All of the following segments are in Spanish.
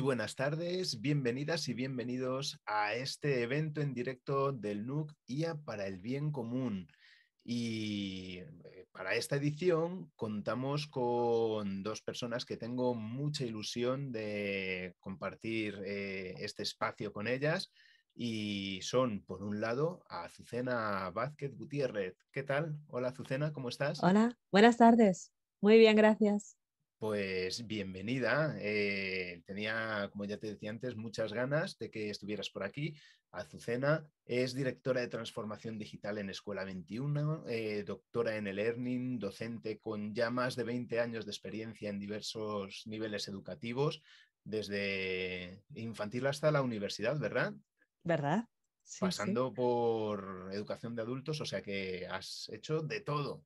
buenas tardes, bienvenidas y bienvenidos a este evento en directo del NUC IA para el bien común. Y eh, para esta edición contamos con dos personas que tengo mucha ilusión de compartir eh, este espacio con ellas. Y son, por un lado, Azucena Vázquez Gutiérrez. ¿Qué tal? Hola, Azucena, ¿cómo estás? Hola, buenas tardes. Muy bien, gracias. Pues bienvenida. Eh, tenía, como ya te decía antes, muchas ganas de que estuvieras por aquí. Azucena es directora de transformación digital en Escuela 21, eh, doctora en el Learning, docente con ya más de 20 años de experiencia en diversos niveles educativos, desde infantil hasta la universidad, ¿verdad? ¿Verdad? pasando por educación de adultos, o sea que has hecho de todo.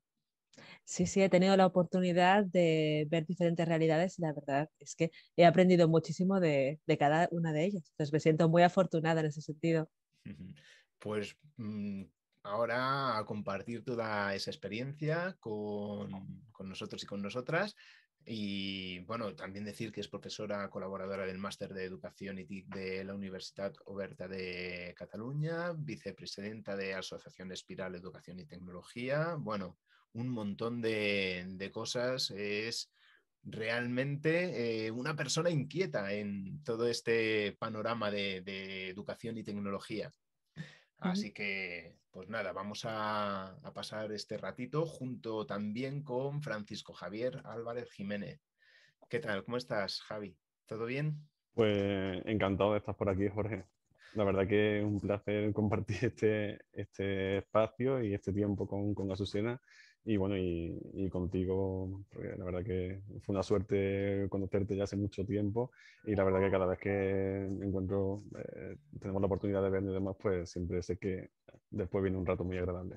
Sí, sí, he tenido la oportunidad de ver diferentes realidades y la verdad es que he aprendido muchísimo de, cada una de ellas. Entonces me siento muy afortunada en ese sentido. Pues mm, ahora a compartir toda esa experiencia con, con nosotros y con nosotras. Y bueno, también decir que es profesora colaboradora del Máster de Educación y TIC de la Universidad Oberta de Cataluña, vicepresidenta de Asociación Espiral Educación y Tecnología. Bueno, un montón de, cosas. Es realmente eh, una persona inquieta en todo este panorama de, educación y tecnología. Así que, pues nada, vamos a, pasar este ratito junto también con Francisco Javier Álvarez Jiménez. ¿Qué tal? ¿Cómo estás, Javi? ¿Todo bien? Pues encantado de estar por aquí, Jorge. La verdad que es un placer compartir este, este espacio y este tiempo con, con y bueno, y, y contigo, pues, la verdad que fue una suerte conocerte ya hace mucho tiempo y la verdad que cada vez que encuentro, eh, tenemos la oportunidad de vernos y demás, pues siempre sé que después viene un rato muy agradable.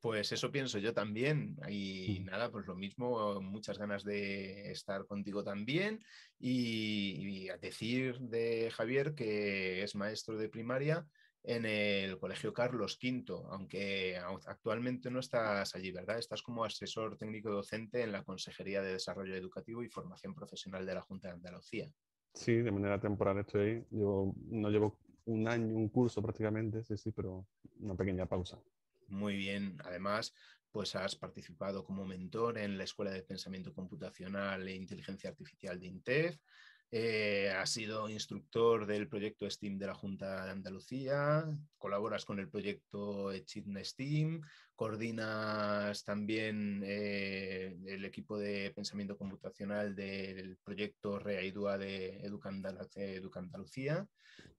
Pues eso pienso yo también. Y mm. nada, pues lo mismo, muchas ganas de estar contigo también. Y, y a decir de Javier que es maestro de primaria en el Colegio Carlos V, aunque actualmente no estás allí, ¿verdad? Estás como asesor técnico docente en la Consejería de Desarrollo Educativo y Formación Profesional de la Junta de Andalucía. Sí, de manera temporal estoy ahí. no llevo un año, un curso prácticamente, sí, sí, pero una pequeña pausa. Muy bien. Además, pues has participado como mentor en la Escuela de Pensamiento Computacional e Inteligencia Artificial de INTEF, eh, has sido instructor del proyecto STEAM de la Junta de Andalucía, colaboras con el proyecto Echidna STEAM, coordinas también eh, el equipo de pensamiento computacional del proyecto REAIDUA de Educa Andalucía,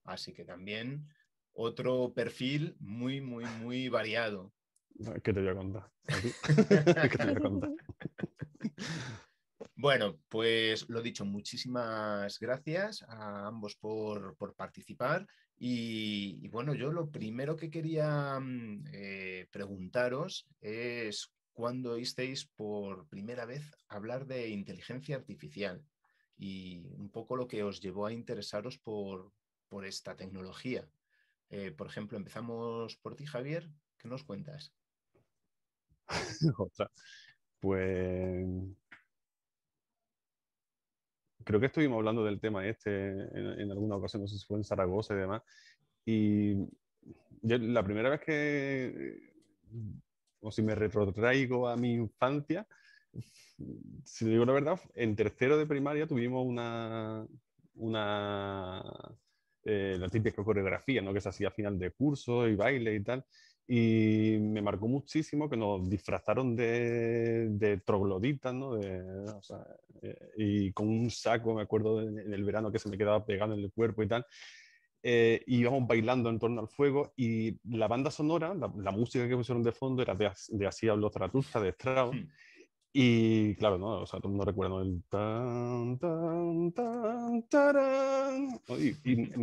así que también otro perfil muy, muy, muy variado. te voy a contar? ¿Qué te voy a contar? Bueno, pues lo dicho, muchísimas gracias a ambos por, participar. Y, bueno, yo lo primero que quería mm, eh, preguntaros es cuándo oísteis por primera vez hablar de inteligencia artificial y un poco lo que os llevó a interesaros por, esta tecnología. Eh, por ejemplo, empezamos por ti, Javier. ¿Qué nos cuentas? Pues creo que estuvimos hablando del tema este en, alguna ocasión, no sé si fue en Zaragoza y demás, y la primera vez que, o si me retrotraigo a mi infancia, si le digo la verdad, en tercero de primaria tuvimos una, una eh, la típica coreografía, ¿no? Que se hacía a final de curso y baile y tal y me marcó muchísimo que nos disfrazaron de, trogloditas, ¿no? De, eh, y con un saco, me acuerdo, en el verano que se me quedaba pegado en el cuerpo y tal. y eh, íbamos bailando en torno al fuego y la banda sonora, la, música que pusieron de fondo era de, de Así habló Zaratustra, de Strauss. Hmm. Y claro, ¿no? O sea, todo el mundo recuerda el tan, tan, tan,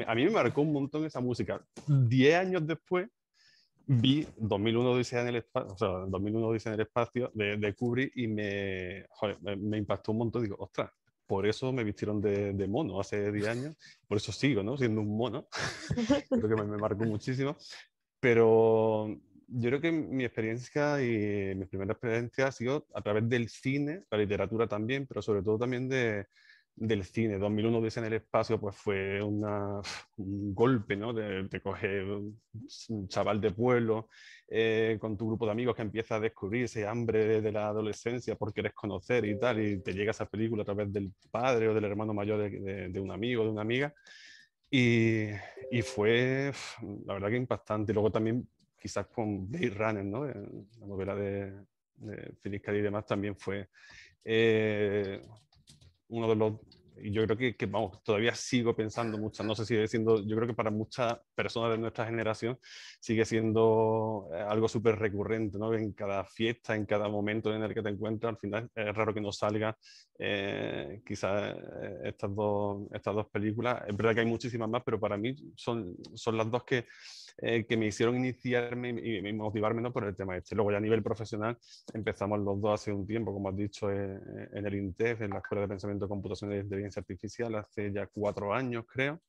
a mí me marcó un montón esa música. Diez años después, vi 2001 dice en el espacio, o sea, 2001 dice en el espacio de, Kubrick y me, me, impactó un montón. Digo, ostras, por eso me vistieron de, de mono hace 10 años, por eso sigo, ¿no? Siendo un mono. creo que me, me, marcó muchísimo. Pero yo creo que mi experiencia y mi primera experiencia ha sido a través del cine, la literatura también, pero sobre todo también de, del cine. 2001 dice en el espacio, pues fue un golpe, ¿no? De, te, un chaval de pueblo eh, con tu grupo de amigos que empieza a descubrirse hambre de la adolescencia porque querer conocer y tal, y te llega esa película a través del padre o del hermano mayor de, un amigo, de una amiga, y, fue, la verdad que impactante. luego también quizás con Blade Runner, ¿no? Eh, la novela de, de y demás también fue... Eh, uno de los, yo creo que, vamos, todavía sigo pensando mucho, no sé si sigue siendo, yo creo que para muchas personas de nuestra generación sigue siendo eh, algo súper recurrente, ¿no? En cada fiesta, en cada momento en el que te encuentras, al final es raro que no salga eh, quizás eh, estas dos, estas dos películas. Es verdad que hay muchísimas más, pero para mí son, son las dos que eh, que me hicieron iniciarme y, motivarme ¿no? por el tema este. Luego ya a nivel profesional empezamos los dos hace un tiempo, como has dicho, en el INTEF, en la Escuela de Pensamiento, Computación y Inteligencia Artificial, hace ya cuatro años, creo.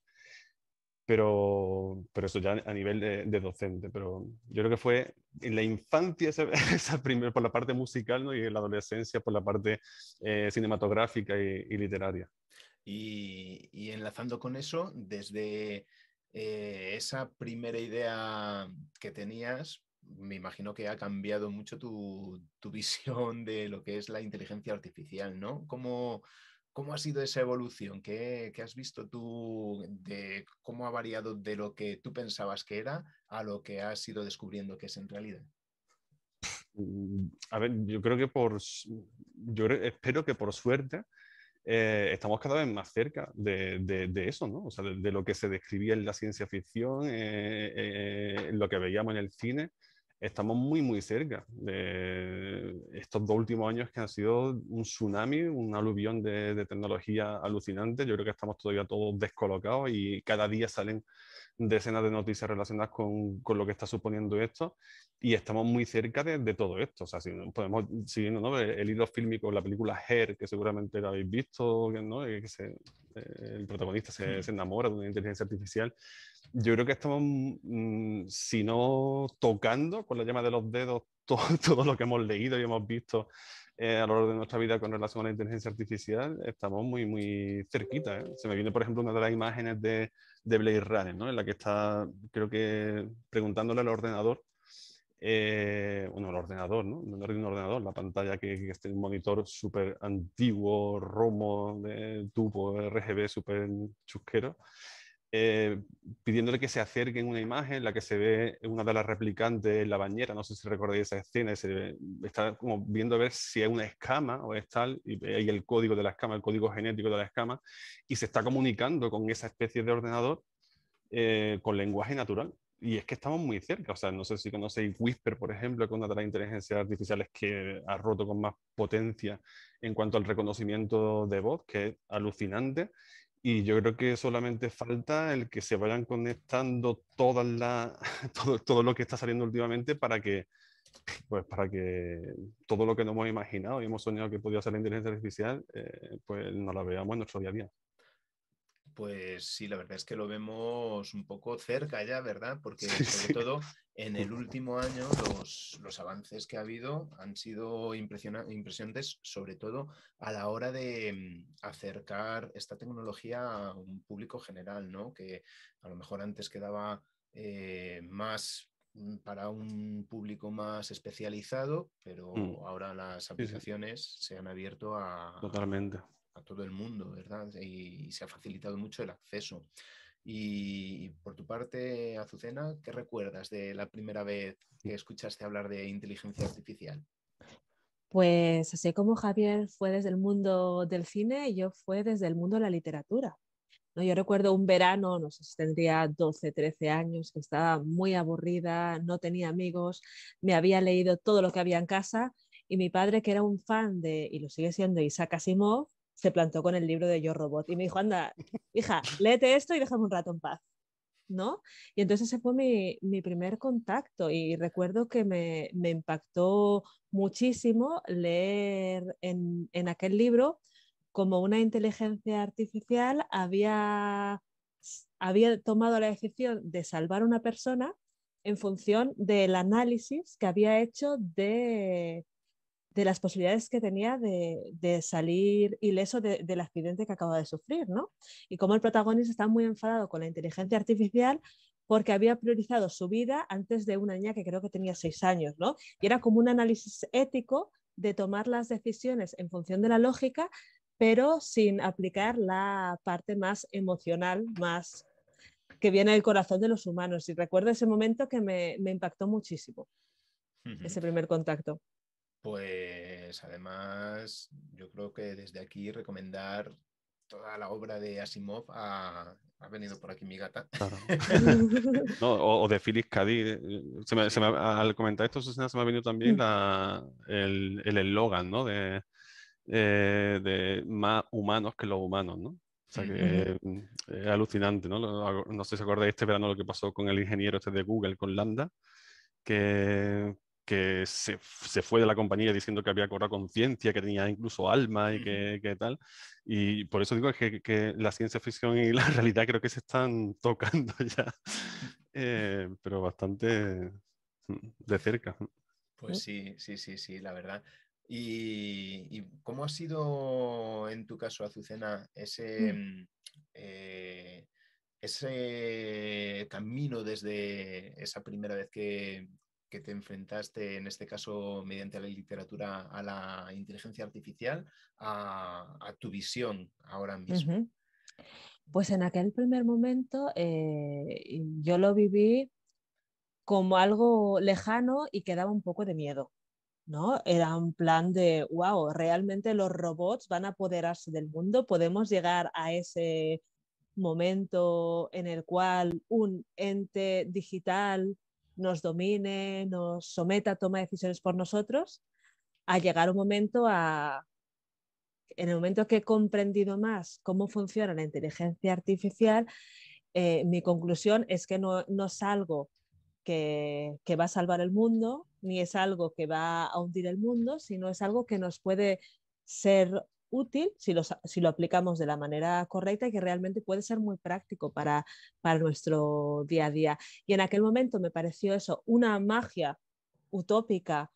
Pero, pero eso ya a nivel de, docente. Pero yo creo que fue en la infancia, esa, esa por la parte musical, ¿no? y en la adolescencia por la parte eh, cinematográfica y, literaria. y, enlazando con eso, desde eh, esa primera idea que tenías, me imagino que ha cambiado mucho tu, visión de lo que es la inteligencia artificial, ¿no? ¿Cómo, ha sido esa evolución? ¿Qué, ¿Qué, has visto tú de cómo ha variado de lo que tú pensabas que era a lo que has ido descubriendo que es en realidad? Mm, a ver, yo creo que por, yo espero que por suerte eh, estamos cada vez más cerca de, eso, ¿no? O sea, de, lo que se describía en la ciencia ficción, eh, eh, lo que veíamos en el cine, estamos muy, muy cerca de estos dos últimos años que han sido un tsunami, un aluvión de, de tecnología alucinante. Yo creo que estamos todavía todos descolocados y cada día salen decenas de noticias relacionadas con, con lo que está suponiendo esto y estamos muy cerca de, de todo esto. O sea, si podemos, siguiendo ¿no? el, el, hilo fílmico, la película Her que seguramente la habéis visto, ¿no? Eh, que se, eh, el protagonista se, enamora de una inteligencia artificial. Yo creo que estamos, mm, si no tocando con la llama de los dedos, todo, lo que hemos leído y hemos visto eh, a lo largo de nuestra vida con relación a la inteligencia artificial, estamos muy, muy cerquita. ¿eh? Se me viene, por ejemplo, una de las imágenes de, de Blade Runner, ¿no? en la que está, creo que, preguntándole al ordenador eh, bueno, el ordenador, ¿no? No un ordenador, la pantalla que, que esté un monitor súper antiguo, romo, de tubo, RGB súper chusquero, eh, pidiéndole que se acerque en una imagen en la que se ve una de las replicantes en la bañera, no sé si recordáis esa escena, se está como viendo a ver si es una escama o es tal, y hay el código de la escama, el código genético de la escama, y se está comunicando con esa especie de ordenador eh, con lenguaje natural y es que estamos muy cerca. O sea, no sé si conocéis Whisper, por ejemplo, que es una de las inteligencias artificiales que ha roto con más potencia en cuanto al reconocimiento de voz, que es alucinante. Y yo creo que solamente falta el que se vayan conectando todas la todo, lo que está saliendo últimamente para que, pues para que todo lo que no hemos imaginado y hemos soñado que podía ser la inteligencia artificial, eh, pues nos la veamos en nuestro día a día. Pues sí, la verdad es que lo vemos un poco cerca ya, ¿verdad? Porque sobre todo en el último año los, avances que ha habido han sido impresionantes, sobre todo a la hora de mm, acercar esta tecnología a un público general, ¿no? Que a lo mejor antes quedaba eh, más mm, para un público más especializado, mm. pero ahora las aplicaciones se han abierto a, Totalmente a todo el mundo, ¿verdad? Y, se ha facilitado mucho el acceso. Y, por tu parte, Azucena, ¿qué recuerdas de la primera vez que escuchaste hablar de inteligencia artificial? Pues así como Javier fue desde el mundo del cine, yo fue desde el mundo de la literatura. ¿no? Yo recuerdo un verano, no sé si tendría 12, 13 años, que estaba muy aburrida, no tenía amigos, me había leído todo lo que había en casa y mi padre, que era un fan de, y lo sigue siendo, Isaac Asimov, se plantó con el libro de Yo Robot y me dijo, anda, hija, léete esto y déjame un rato en paz. ¿No? Y entonces ese fue mi, primer contacto y recuerdo que me, impactó muchísimo leer en, aquel libro como una inteligencia artificial había, había tomado la decisión de salvar a una persona en función del análisis que había hecho de, de las posibilidades que tenía de, salir ileso del accidente que acaba de sufrir, ¿no? Y como el protagonista está muy enfadado con la inteligencia artificial porque había priorizado su vida antes de una niña que creo que tenía seis años, ¿no? Y era como un análisis ético de tomar las decisiones en función de la lógica, pero sin aplicar la parte más emocional, más que viene del corazón de los humanos. Y recuerdo ese momento que me, impactó muchísimo, ese primer contacto. Pues además, yo creo que desde aquí recomendar toda la obra de Asimov a... Ha venido por aquí mi gata. o, de Philip K. Eh, al comentar esto, Susana, se me ha venido también el eslogan ¿no? de, eh, de más humanos que los humanos. ¿no? O sea que eh, es alucinante, ¿no? No sé si acordáis este verano lo que pasó con el ingeniero este de Google, con Lambda, que que se, fue de la compañía diciendo que había cobrado conciencia, que tenía incluso alma y que, tal. Y por eso digo que, que, la ciencia ficción y la realidad creo que se están tocando ya, eh, pero bastante mm, de cerca. Pues sí, sí, sí, sí, la verdad. ¿Y, cómo ha sido en tu caso, Azucena, ese, mm. Mm, eh, ese camino desde esa primera vez que, que te enfrentaste, en este caso mediante la literatura, a la inteligencia artificial, a, tu visión ahora mismo? Pues en aquel primer momento eh, yo lo viví como algo lejano y quedaba un poco de miedo. ¿no? Era un plan de, wow, realmente los robots van a apoderarse del mundo, podemos llegar a ese momento en el cual un ente digital nos domine, nos someta a toma decisiones por nosotros, a llegar un momento a, en el momento que he comprendido más cómo funciona la inteligencia artificial, eh, mi conclusión es que no, es algo que, que, va a salvar el mundo, ni es algo que va a hundir el mundo, sino es algo que nos puede ser útil si, lo aplicamos de la manera correcta y que realmente puede ser muy práctico para, nuestro día a día. Y en aquel momento me pareció eso, una magia utópica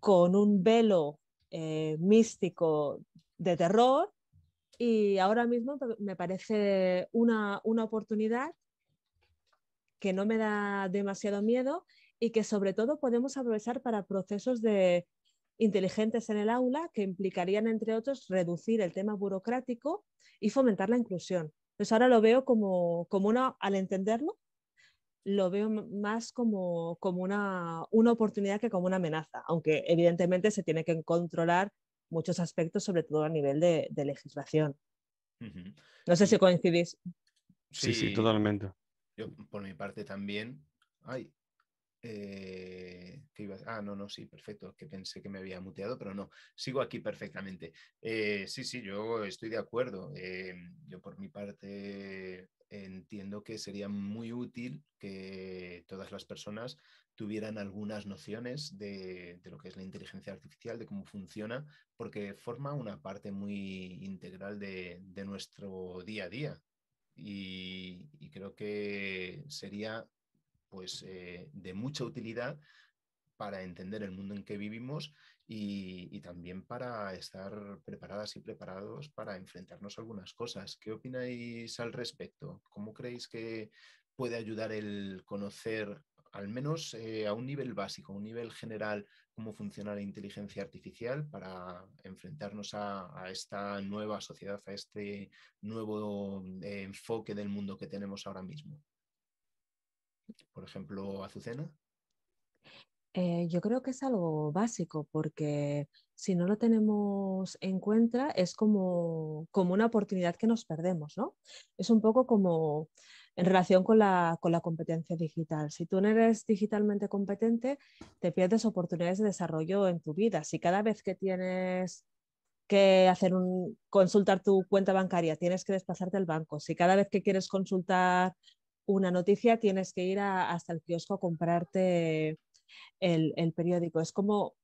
con un velo eh, místico de terror y ahora mismo me parece una oportunidad que no me da demasiado miedo y que sobre todo podemos aprovechar para procesos de inteligentes en el aula que implicarían, entre otros, reducir el tema burocrático y fomentar la inclusión. pues ahora lo veo como, como una, al entenderlo, lo veo más como, como una, una oportunidad que como una amenaza, aunque evidentemente se tiene que controlar muchos aspectos, sobre todo a nivel de, legislación. No sé si coincidís. Sí, sí, totalmente. Yo por mi parte también. Ay, eh, ah, no, no, sí, perfecto, que pensé que me había muteado, pero no, sigo aquí perfectamente. Eh, sí, sí, yo estoy de acuerdo. Eh, yo por mi parte entiendo que sería muy útil que todas las personas tuvieran algunas nociones de, lo que es la inteligencia artificial, de cómo funciona, porque forma una parte muy integral de, nuestro día a día. y creo que sería pues, eh, de mucha utilidad para entender el mundo en que vivimos y, también para estar preparadas y preparados para enfrentarnos a algunas cosas. ¿Qué opináis al respecto? ¿Cómo creéis que puede ayudar el conocer, al menos eh, a un nivel básico, a un nivel general, cómo funciona la inteligencia artificial para enfrentarnos a, esta nueva sociedad, a este nuevo eh, enfoque del mundo que tenemos ahora mismo? Por ejemplo, Azucena. Eh, yo creo que es algo básico porque si no lo tenemos en cuenta es como, una oportunidad que nos perdemos, ¿no? Es un poco como en relación con la, con la, competencia digital. Si tú no eres digitalmente competente, te pierdes oportunidades de desarrollo en tu vida. Si cada vez que tienes que hacer un, consultar tu cuenta bancaria, tienes que desplazarte al banco. Si cada vez que quieres consultar una noticia tienes que ir hasta el kiosco a comprarte el, periódico. Es como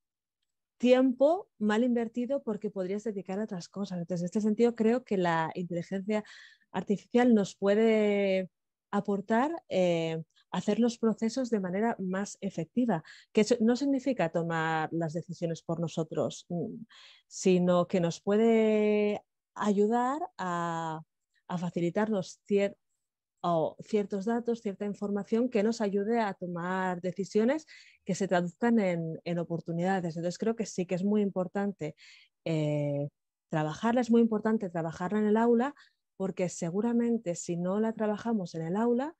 tiempo mal invertido porque podrías dedicar a otras cosas. Entonces, en este sentido, creo que la inteligencia artificial nos puede aportar a eh, hacer los procesos de manera más efectiva, que no significa tomar las decisiones por nosotros, mm, sino que nos puede ayudar a, a facilitarnos o ciertos datos, cierta información que nos ayude a tomar decisiones que se traduzcan en, oportunidades. Entonces creo que sí que es muy importante eh, trabajarla, es muy importante trabajarla en el aula porque seguramente si no la trabajamos en el aula,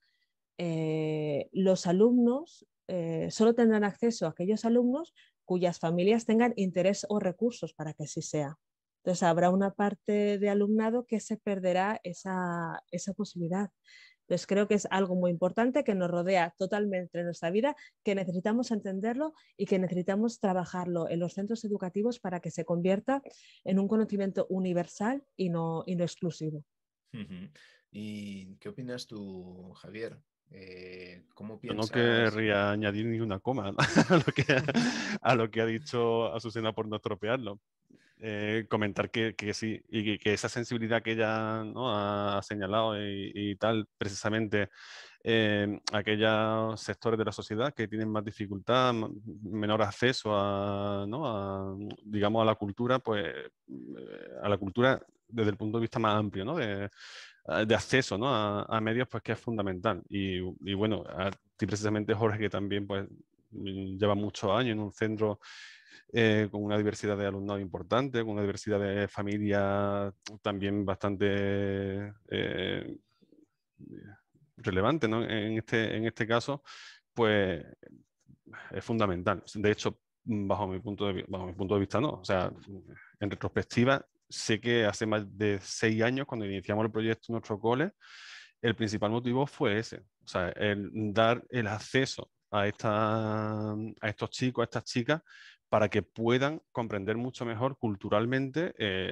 eh, los alumnos eh, solo tendrán acceso a aquellos alumnos cuyas familias tengan interés o recursos para que así sea. Entonces habrá una parte de alumnado que se perderá esa, esa posibilidad. Entonces creo que es algo muy importante que nos rodea totalmente nuestra vida, que necesitamos entenderlo y que necesitamos trabajarlo en los centros educativos para que se convierta en un conocimiento universal y no, exclusivo. ¿Y qué opinas tú, Javier? Eh, ¿cómo piensas? No querría añadir ni una coma a lo, que, ha dicho Azucena por no estropearlo. Eh, comentar que, sí, y que, esa sensibilidad que ella ha, señalado y, tal, precisamente eh, aquellos sectores de la sociedad que tienen más dificultad, menor acceso a, digamos, a la cultura, pues eh, a la cultura desde el punto de vista más amplio, ah, de, acceso a, medios, pues que es fundamental. Y, y bueno, a ti precisamente, Jorge, que también pues lleva muchos años en un centro eh, con una diversidad de alumnado importante, con una diversidad de familias también bastante eh, relevante, ¿no? Este, en este, caso, pues es fundamental. De hecho, bajo mi punto de, mi punto de vista, no. O sea, en retrospectiva, sé que hace más de seis años, cuando iniciamos el proyecto en nuestro cole, el principal motivo fue ese. O sea, el dar el acceso a, esta, a estos chicos, a estas chicas, para que puedan comprender mucho mejor culturalmente eh,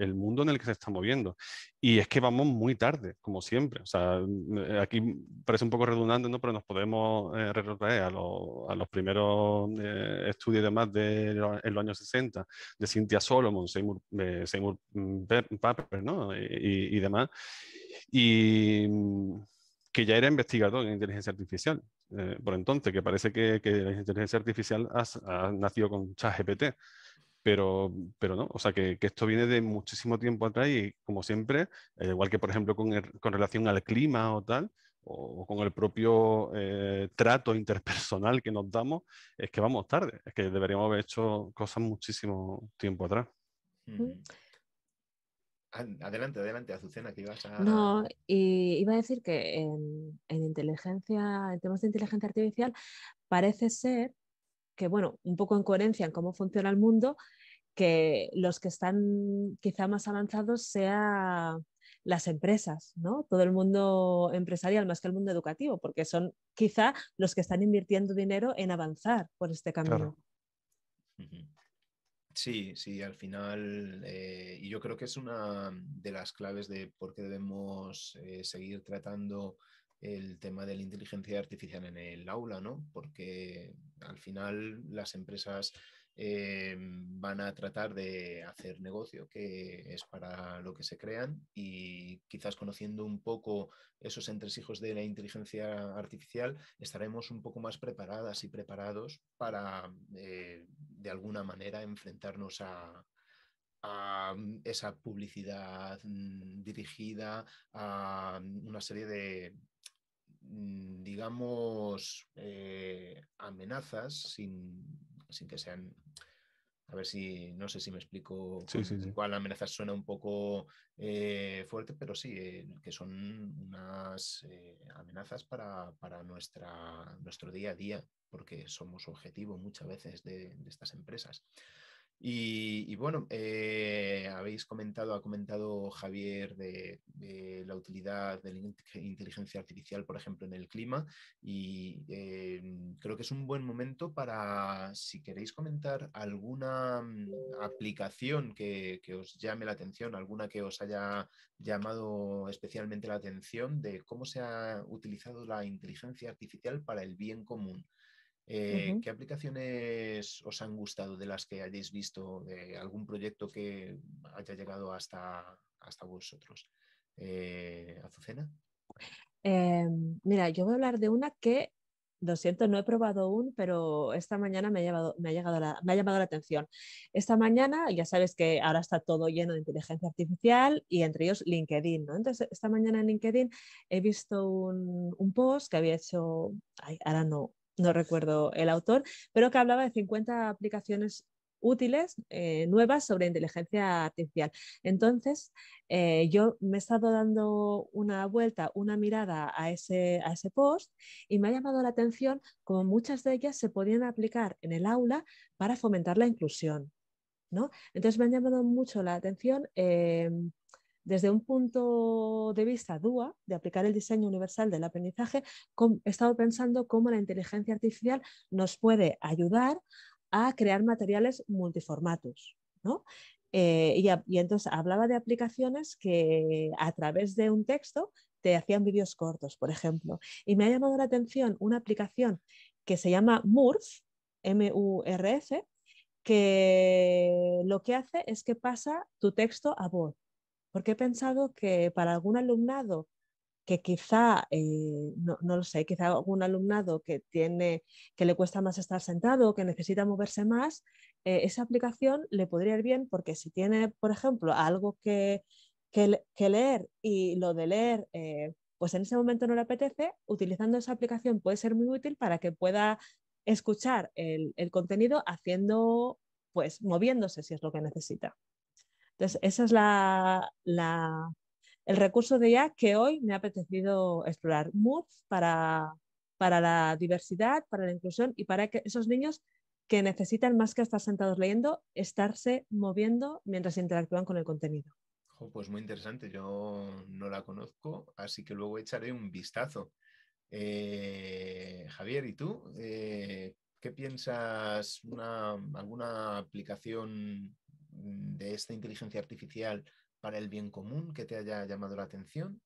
el, mundo en el que se está moviendo. Y es que vamos muy tarde, como siempre. O sea, mm, eh, aquí parece un poco redundante, ¿no? pero nos podemos eh, a, los primeros eh, estudios y demás de en los años 60, de Cynthia Solomon, Seymour, Seymour mm, ¿no? y, y demás. Y mm, que ya era investigador en inteligencia artificial, eh, por entonces, que parece que, que la inteligencia artificial ha, nacido con ChatGPT, pero, pero no, o sea que, esto viene de muchísimo tiempo atrás y como siempre, eh, igual que por ejemplo con, relación al clima o tal, o, con el propio eh, trato interpersonal que nos damos, es que vamos tarde, es que deberíamos haber hecho cosas muchísimo tiempo atrás. Adelante, adelante, Azucena, que ibas a. No, y iba a decir que en, inteligencia, en temas de inteligencia artificial, parece ser que, bueno, un poco en coherencia en cómo funciona el mundo, que los que están quizá más avanzados sea las empresas, ¿no? Todo el mundo empresarial más que el mundo educativo, porque son quizá los que están invirtiendo dinero en avanzar por este camino. Sí, sí, al final, eh, y yo creo que es una de las claves de por qué debemos eh, seguir tratando el tema de la inteligencia artificial en el aula, ¿no? Porque al final las empresas Em, van a tratar de hacer negocio, que es para lo que se crean, y quizás conociendo un poco esos entresijos de la inteligencia artificial, estaremos un poco más preparadas y preparados para, eh, de alguna manera, enfrentarnos a, mm, esa publicidad mm, dirigida a mm, una serie de, digamos, eh, amenazas sin sin que sean a ver si, no sé si me explico cuál amenaza suena un poco eh, fuerte, pero sí, eh, que son unas eh, amenazas para, nuestro día a día, porque somos objetivo muchas veces de estas empresas. Y, bueno, eh, habéis comentado, ha comentado Javier de, la utilidad de la inteligencia artificial, por ejemplo, en el clima, y em, creo que es un buen momento para, si queréis comentar alguna mm, aplicación que os llame la atención, alguna que os haya llamado especialmente la atención de cómo se ha utilizado la inteligencia artificial para el bien común. Eh, ¿Qué aplicaciones os han gustado de las que hayáis visto, de algún proyecto que haya llegado hasta, hasta vosotros? Eh, Azucena. Em, mira, yo voy a hablar de una que, lo siento, no he probado aún, pero esta mañana me ha, llegado me ha llamado la atención. Esta mañana, ya sabes que ahora está todo lleno de inteligencia artificial y entre ellos LinkedIn, Entonces, esta mañana en LinkedIn he visto un, un post que había hecho, ay, ahora no, no recuerdo el autor, pero que hablaba de 50 aplicaciones útiles, eh, nuevas sobre inteligencia artificial. Entonces, eh, yo me he estado dando una vuelta, una mirada a ese, ese post y me ha llamado la atención como muchas de ellas se podían aplicar en el aula para fomentar la inclusión. ¿no? Entonces, me han llamado mucho la atención. Eh, desde un punto de vista DUA, de aplicar el diseño universal del aprendizaje, he estado pensando cómo la inteligencia artificial nos puede ayudar a crear materiales multiformatos. Eh, y, y, entonces hablaba de aplicaciones que a través de un texto te hacían vídeos cortos, por ejemplo. Y me ha llamado la atención una aplicación que se llama MURF, M-U-R-F, que lo que hace es que pasa tu texto a voz porque he pensado que para algún alumnado que quizá, eh, no, lo sé, quizá algún alumnado que, tiene, que le cuesta más estar sentado, que necesita moverse más, eh, esa aplicación le podría ir bien porque si tiene, por ejemplo, algo que, que, leer y lo de leer, eh, pues en ese momento no le apetece, utilizando esa aplicación puede ser muy útil para que pueda escuchar el, el contenido haciendo, pues moviéndose si es lo que necesita. Entonces, ese es el recurso de IA que hoy me ha apetecido explorar. MOOC para, la diversidad, para la inclusión y para que esos niños que necesitan más que estar sentados leyendo, estarse moviendo mientras interactúan con el contenido. pues muy interesante, yo no la conozco, así que luego echaré un vistazo. Eh, Javier, ¿y tú? Eh, ¿Qué piensas? ¿Alguna aplicación Mm, de esta inteligencia artificial para el bien común que te haya llamado la atención?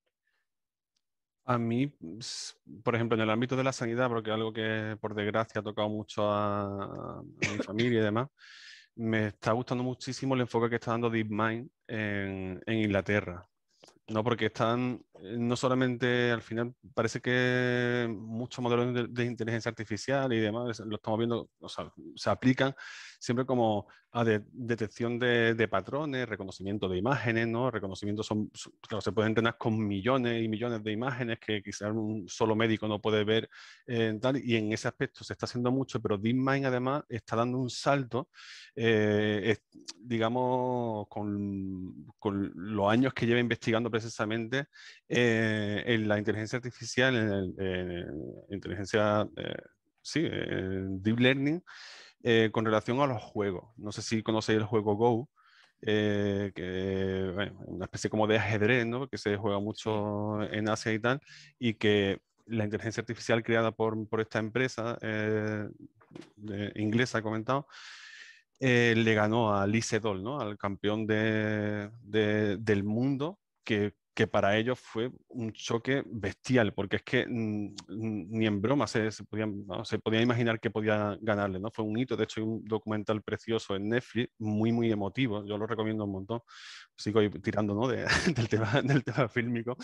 A mí, pues, por ejemplo, en el ámbito de la sanidad, porque algo que por desgracia ha tocado mucho a, mi familia y demás, me está gustando muchísimo el enfoque que está dando DeepMind en, en Inglaterra. No porque están eh, no solamente al final parece que muchos modelos de, inteligencia artificial y demás, lo estamos viendo, o sea, se aplican siempre como a detección de, patrones, reconocimiento de imágenes, ¿no? Reconocimiento se puede entrenar con millones y millones de imágenes que quizás un solo médico no puede ver eh, tal, y en ese aspecto se está haciendo mucho, pero DeepMind además está dando un salto, eh, digamos, con, con los años que lleva investigando precisamente eh, en la inteligencia artificial, en, eh, inteligencia, eh, sí, deep learning, con relación a los juegos. No sé si conocéis el juego Go, una especie como de ajedrez, que se juega mucho en Asia y tal, y que la inteligencia artificial creada por, por esta empresa inglesa, he comentado, le ganó a Lee Sedol, al campeón del mundo que que para ellos fue un choque bestial, porque es que mm, ni en broma se, podía imaginar que podía ganarle, ¿no? Fue un hito, de hecho hay un documental precioso en Netflix, muy, muy emotivo, yo lo recomiendo un montón, sigo tirando ¿no? del, tema, del tema fílmico.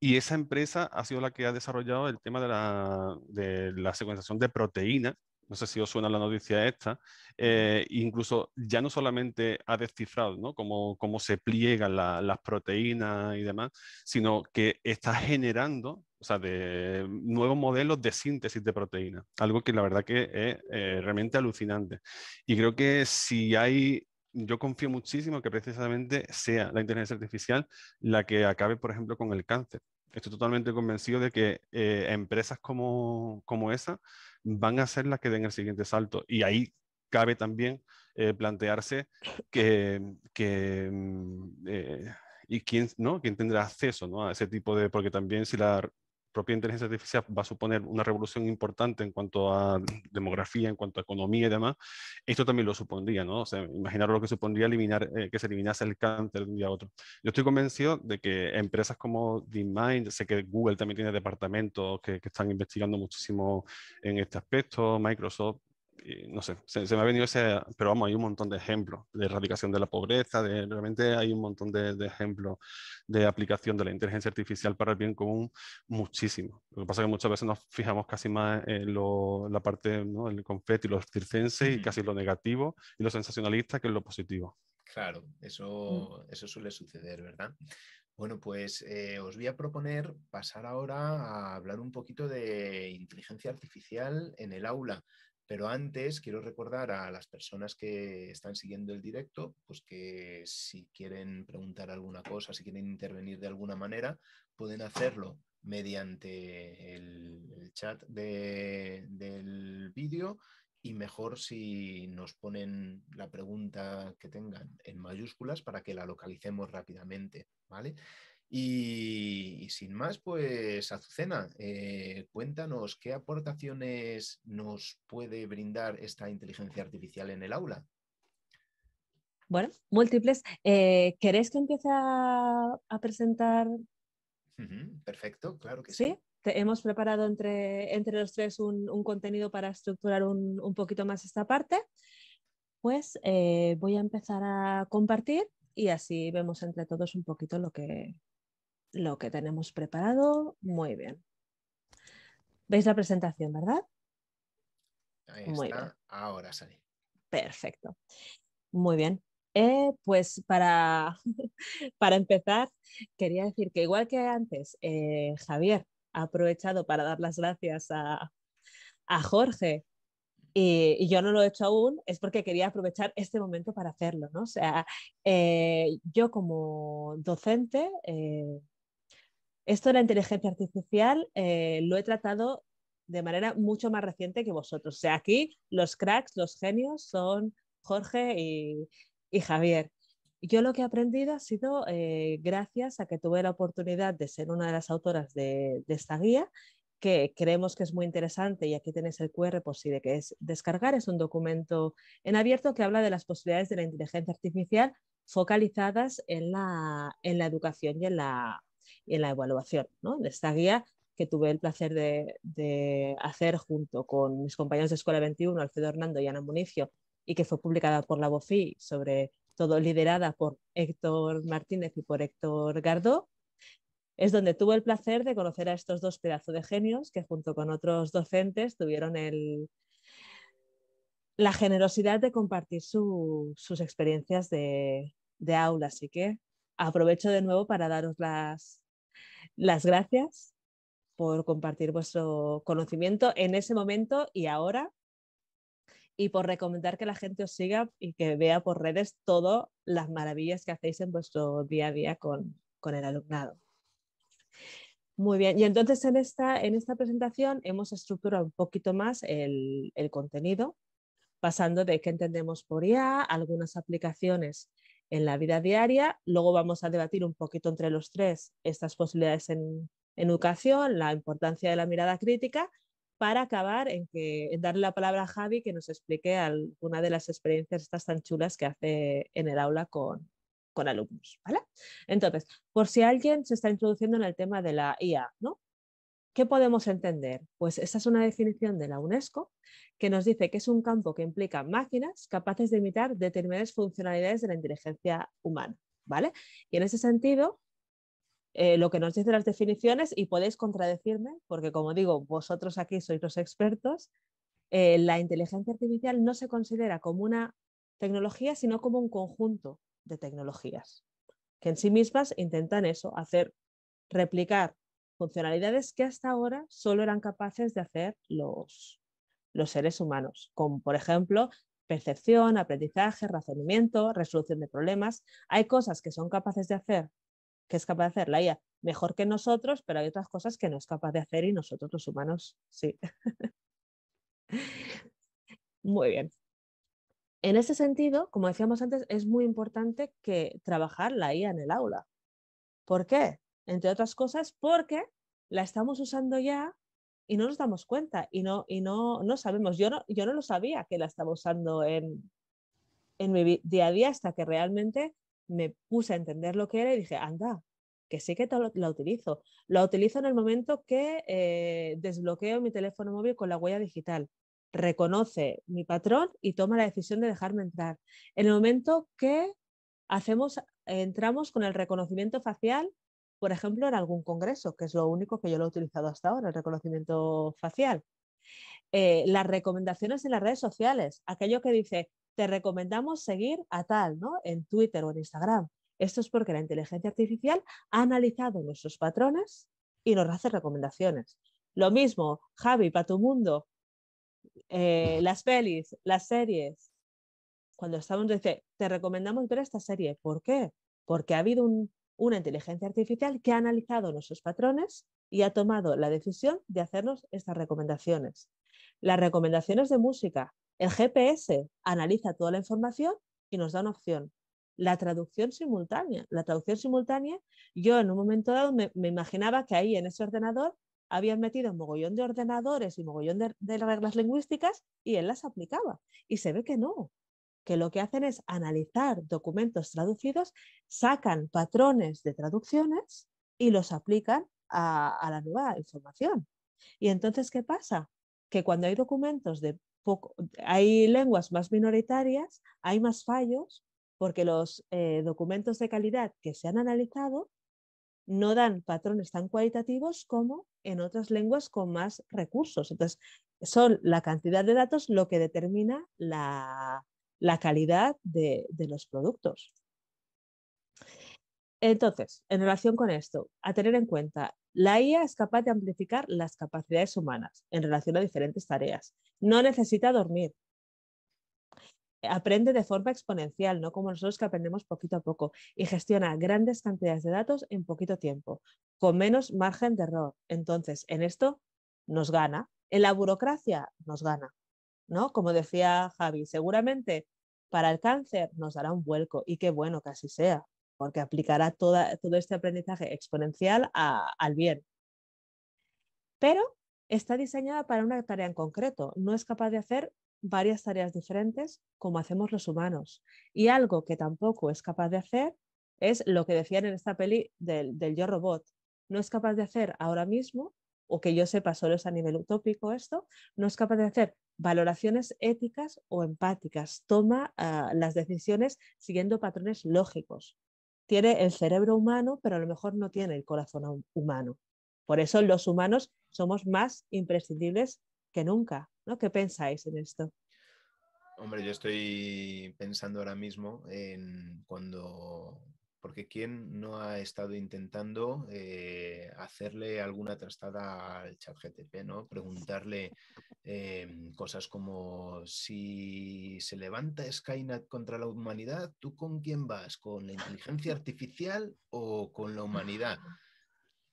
Y esa empresa ha sido la que ha desarrollado el tema de la, de la secuenciación de proteínas no sé si os suena la noticia esta, eh, incluso ya no solamente ha descifrado ¿no? cómo, se pliegan las proteínas y demás, sino que está generando de nuevos modelos de síntesis de proteínas, algo que la verdad que es eh, realmente alucinante. Y creo que si hay yo confío muchísimo que precisamente sea la inteligencia artificial la que acabe, por ejemplo, con el cáncer. Estoy totalmente convencido de que eh, empresas como esa van a ser las que den el siguiente salto. Y ahí cabe también eh, plantearse que, que mm, eh, y quién, ¿no? quién tendrá acceso ¿no? a ese tipo de, porque también si la propia inteligencia artificial va a suponer una revolución importante en cuanto a demografía, en cuanto a economía y demás, esto también lo supondría, ¿no? O sea, imaginar lo que supondría eliminar, eh, que se eliminase el cáncer de un día a otro. Yo estoy convencido de que empresas como DeepMind, sé que Google también tiene departamentos que están investigando muchísimo en este aspecto, Microsoft, eh, no sé, se, me ha venido ese, pero vamos, hay un montón de ejemplos de erradicación de la pobreza, realmente hay un montón de, ejemplos de aplicación de la inteligencia artificial para el bien común, muchísimo. Lo que pasa es que muchas veces nos fijamos casi más en la parte, ¿no? el confeti, los circense y casi lo negativo y lo sensacionalista que en lo positivo. Claro, mm. eso, eso suele suceder, ¿verdad? Bueno, pues eh, os voy a proponer pasar ahora a hablar un poquito de inteligencia artificial en el aula. Pero antes quiero recordar a las personas que están siguiendo el directo, pues que si quieren preguntar alguna cosa, si quieren intervenir de alguna manera, pueden hacerlo mediante el, chat del vídeo y mejor si nos ponen la pregunta que tengan en mayúsculas para que la localicemos rápidamente, ¿vale? Y, sin más, pues Azucena, eh, cuéntanos qué aportaciones nos puede brindar esta inteligencia artificial en el aula. Bueno, múltiples. Eh, ¿Queréis que empiece a, presentar? perfecto, claro que sí. sí. hemos preparado entre, entre los tres un, contenido para estructurar un, poquito más esta parte. Pues eh, voy a empezar a compartir y así vemos entre todos un poquito lo que, lo que tenemos preparado. Muy bien. ¿Veis la presentación, verdad? Ahí está. Ahora Perfecto. Muy bien. Eh, pues para, para, empezar, quería decir que igual que antes, eh, Javier ha aprovechado para dar las gracias a, Jorge y, yo no lo he hecho aún, es porque quería aprovechar este momento para hacerlo. ¿no? O sea, eh, yo como docente, esto de la inteligencia artificial eh, lo he tratado de manera mucho más reciente que vosotros. O sea, aquí los cracks, los genios son Jorge y, Javier. Yo lo que he aprendido ha sido eh, gracias a que tuve la oportunidad de ser una de las autoras de, esta guía, que creemos que es muy interesante y aquí tenéis el QR por si de que es descargar. Es un documento en abierto que habla de las posibilidades de la inteligencia artificial focalizadas en la, en la educación y en la, en la evaluación, de esta guía que tuve el placer de, hacer junto con mis compañeros de Escuela 21, Alfredo Hernando y Ana Municio, y que fue publicada por la BOFI, sobre todo liderada por Héctor Martínez y por Héctor Gardó, es donde tuve el placer de conocer a estos dos pedazos de genios que junto con otros docentes tuvieron la generosidad de compartir sus experiencias de, de aula. Así que aprovecho de nuevo para daros las, las gracias por compartir vuestro conocimiento en ese momento y ahora y por recomendar que la gente os siga y que vea por redes todas las maravillas que hacéis en vuestro día a día con, el alumnado. Muy bien, y entonces en esta, en esta presentación hemos estructurado un poquito más el, el contenido, pasando de qué entendemos por IA, algunas aplicaciones en la vida diaria. Luego vamos a debatir un poquito entre los tres estas posibilidades en, educación, la importancia de la mirada crítica, para acabar en, que, darle la palabra a Javi que nos explique alguna de las experiencias estas tan chulas que hace en el aula con, con alumnos. ¿vale? Entonces, por si alguien se está introduciendo en el tema de la IA, ¿no? ¿Qué podemos entender? Pues esta es una definición de la UNESCO que nos dice que es un campo que implica máquinas capaces de imitar determinadas funcionalidades de la inteligencia humana. ¿vale? Y en ese sentido, eh, lo que nos dicen las definiciones, y podéis contradecirme, porque como digo, vosotros aquí sois los expertos, eh, la inteligencia artificial no se considera como una tecnología, sino como un conjunto de tecnologías, que en sí mismas intentan eso, hacer replicar funcionalidades que hasta ahora solo eran capaces de hacer los, seres humanos, como por ejemplo percepción, aprendizaje, razonamiento, resolución de problemas. Hay cosas que son capaces de hacer, que es capaz de hacer la IA mejor que nosotros, pero hay otras cosas que no es capaz de hacer y nosotros los humanos sí. Muy bien. En ese sentido, como decíamos antes, es muy importante que trabajar la IA en el aula. ¿Por qué? entre otras cosas, porque la estamos usando ya y no nos damos cuenta y no, y no, no sabemos. Yo no, yo no lo sabía que la estaba usando en, en mi día a día hasta que realmente me puse a entender lo que era y dije, anda, que sí que la utilizo. La utilizo en el momento que eh, desbloqueo mi teléfono móvil con la huella digital. Reconoce mi patrón y toma la decisión de dejarme entrar. En el momento que hacemos, entramos con el reconocimiento facial por ejemplo, en algún congreso, que es lo único que yo lo he utilizado hasta ahora, el reconocimiento facial. Eh, las recomendaciones en las redes sociales, aquello que dice, te recomendamos seguir a tal, ¿no? En Twitter o en Instagram. Esto es porque la inteligencia artificial ha analizado nuestros patrones y nos hace recomendaciones. Lo mismo, Javi, para tu mundo, eh, las pelis, las series. Cuando estamos, dice, te recomendamos ver esta serie. ¿Por qué? Porque ha habido un, una inteligencia artificial que ha analizado nuestros patrones y ha tomado la decisión de hacernos estas recomendaciones. Las recomendaciones de música, el GPS analiza toda la información y nos da una opción. La traducción simultánea. La traducción simultánea, yo en un momento dado me, imaginaba que ahí en ese ordenador habían metido un mogollón de ordenadores y mogollón de reglas lingüísticas y él las aplicaba. Y se ve que no, que lo que hacen es analizar documentos traducidos, sacan patrones de traducciones y los aplican a, la nueva información. Y entonces, ¿qué pasa? Que cuando hay documentos de poco, hay lenguas más minoritarias, hay más fallos porque los eh, documentos de calidad que se han analizado no dan patrones tan cualitativos como en otras lenguas con más recursos. Entonces, son la cantidad de datos lo que determina la, la calidad de, los productos. Entonces, en relación con esto, a tener en cuenta, la IA es capaz de amplificar las capacidades humanas en relación a diferentes tareas. No necesita dormir. Aprende de forma exponencial, no como nosotros que aprendemos poquito a poco, y gestiona grandes cantidades de datos en poquito tiempo, con menos margen de error. Entonces, en esto nos gana, en la burocracia nos gana. Como decía Javi, seguramente para el cáncer nos dará un vuelco y qué bueno que así sea, porque aplicará todo este aprendizaje exponencial al bien. Pero está diseñada para una tarea en concreto, no es capaz de hacer varias tareas diferentes como hacemos los humanos. Y algo que tampoco es capaz de hacer es lo que decían en esta peli del yo robot. No es capaz de hacer ahora mismo, o que yo sepa solo es a nivel utópico esto, no es capaz de hacer valoraciones éticas o empáticas, toma ah, las decisiones siguiendo patrones lógicos. Tiene el cerebro humano, pero a lo mejor no tiene el corazón humano. Por eso los humanos somos más imprescindibles que nunca. ¿no? ¿Qué pensáis en esto? Hombre, yo estoy pensando ahora mismo en cuando porque ¿quién no ha estado intentando eh, hacerle alguna trastada al chat GTP, ¿no? Preguntarle em, cosas como si se levanta Skynet contra la humanidad, ¿tú con quién vas? ¿Con la inteligencia artificial o con la humanidad?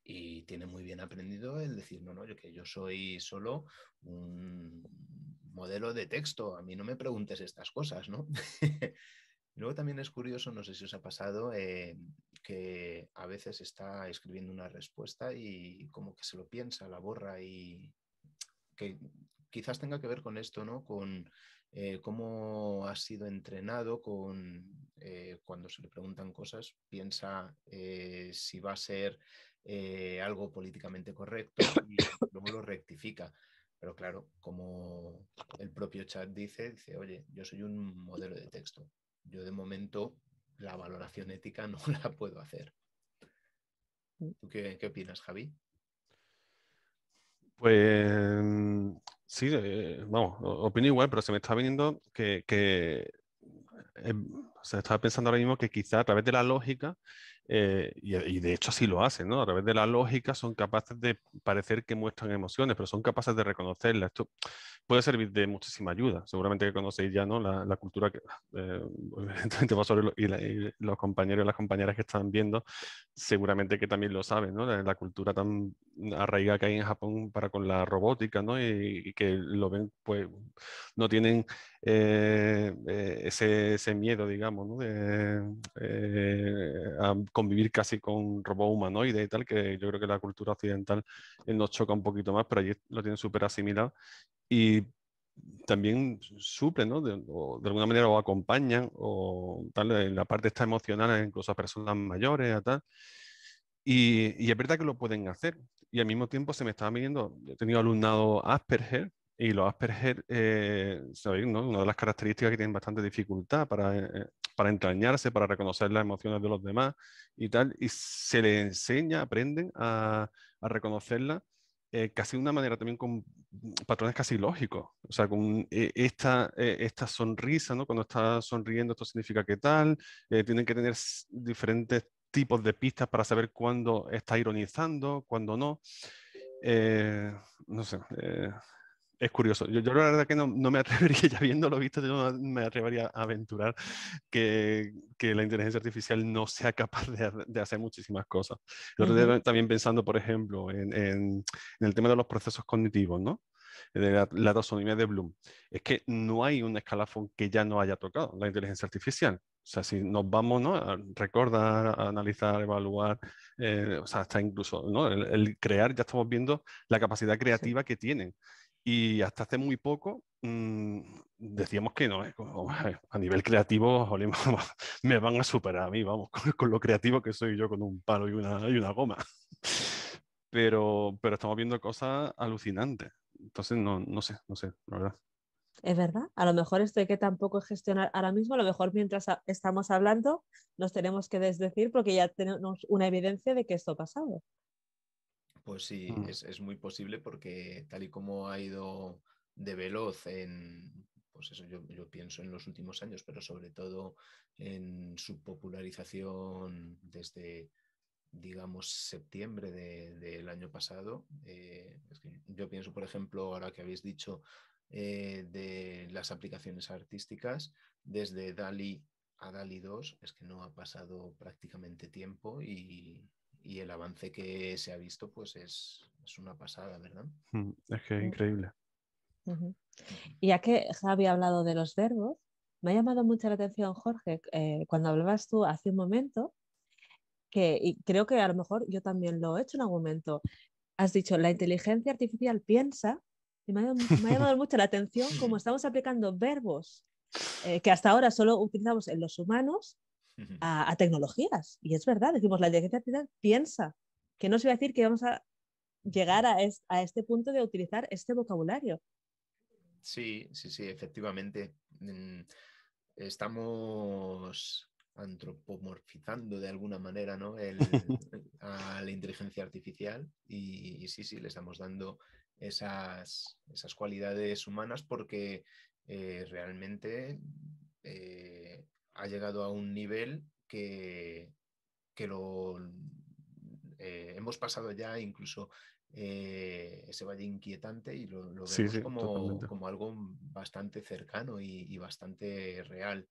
Y tiene muy bien aprendido el decir, no, no, yo que yo soy solo un modelo de texto, a mí no me preguntes estas cosas, ¿no? Luego también es curioso, no sé si os ha pasado, eh, que a veces está escribiendo una respuesta y como que se lo piensa, la borra y que quizás tenga que ver con esto, ¿no? Con eh, cómo ha sido entrenado, con eh, cuando se le preguntan cosas, piensa si va a ser algo políticamente correcto y luego lo rectifica. Pero claro, como el propio chat dice, dice, oye, yo soy un modelo de texto, yo de momento la valoración ética no la puedo hacer. Mm. ¿Tú qué, opinas, Javi? Pues sí, eh, vamos, opino igual, pero se me está viniendo que, que em, se estaba pensando ahora mismo que quizá a través de la lógica eh, eh, y, de hecho así lo hacen, ¿no? A través de la lógica son capaces de parecer que muestran emociones, pero son capaces de reconocerlas. Esto puede servir de muchísima ayuda. Seguramente que conocéis ya, ¿no? La, cultura que, eh, y, los compañeros y las compañeras que están viendo, seguramente que también lo saben, ¿no? La, cultura tan arraigada que hay en Japón para con la robótica, ¿no? y que lo ven, pues, no tienen eh, eh, ese, miedo, digamos, de, eh, a convivir casi con robots humanoides y tal, que yo creo que la cultura occidental nos choca un poquito más, pero allí lo tienen súper asimilado. Y también suplen, de, alguna manera o acompañan, o tal, en la parte está emocional, incluso a personas mayores, a tal. Y, y, es verdad que lo pueden hacer. Y al mismo tiempo se me estaba viendo, he tenido alumnado Asperger, y los Asperger, eh, una de las características que tienen bastante dificultad para, eh, eh, para entrañarse, para reconocer las emociones de los demás y tal, y se les enseña, aprenden a, a eh, casi de una manera también con patrones casi lógicos. O sea, con esta, esta sonrisa, ¿no? Cuando está sonriendo, esto significa que tal. tienen que tener diferentes tipos de pistas para saber cuándo está ironizando, cuándo no. no sé, es curioso. Yo, la verdad que no, me atrevería, ya viéndolo visto, me atrevería a aventurar que, que la inteligencia artificial no sea capaz de, hacer muchísimas cosas. también pensando, por ejemplo, en, el tema de los procesos cognitivos, ¿no? de la, taxonomía de Bloom, es que no hay un escalafón que ya no haya tocado la inteligencia artificial. O sea, si nos vamos a recordar, analizar, evaluar, eh, o sea, hasta incluso el, crear, ya estamos viendo la capacidad creativa que tienen. Y hasta hace muy poco mm, decíamos que no, ¿eh? a nivel creativo me van a superar a mí, vamos, con, lo creativo que soy yo con un palo y una, goma. Pero, pero estamos viendo cosas alucinantes. Entonces, no, no sé, no sé, la verdad. Es verdad, a lo mejor esto hay que tampoco gestionar ahora mismo, a lo mejor mientras estamos hablando nos tenemos que desdecir porque ya tenemos una evidencia de que esto ha pasado. Pues sí, mm. es, muy posible porque tal y como ha ido de veloz en, pues eso yo, pienso en los últimos años, pero sobre todo en su popularización desde, digamos, septiembre del año pasado. Eh, yo pienso, por ejemplo, ahora que habéis dicho eh, de las aplicaciones artísticas, desde DALI a DALI 2, es que no ha pasado prácticamente tiempo y, y el avance que se ha visto pues es, una pasada, ¿verdad? Mm, es que mm. increíble. Y ya que Javi ha hablado de los verbos, me ha llamado mucho la atención, Jorge, eh, cuando hablabas tú hace un momento, que y creo que a lo mejor yo también lo he hecho en algún momento, has dicho, la inteligencia artificial piensa, y me ha, llamado mucho la atención cómo estamos aplicando verbos eh, que hasta ahora solo utilizamos en los humanos a, tecnologías. Y es verdad, decimos, la inteligencia artificial piensa, que no se va a decir que vamos a llegar a, este punto de utilizar este vocabulario. Sí, sí, sí, efectivamente. Mm, estamos antropomorfizando de alguna manera a la inteligencia artificial y, sí, sí, le estamos dando esas, esas cualidades humanas porque eh, realmente eh, ha llegado a un nivel que, lo eh, hemos pasado ya incluso eh, ese valle inquietante y lo, vemos como, algo bastante cercano y, bastante real.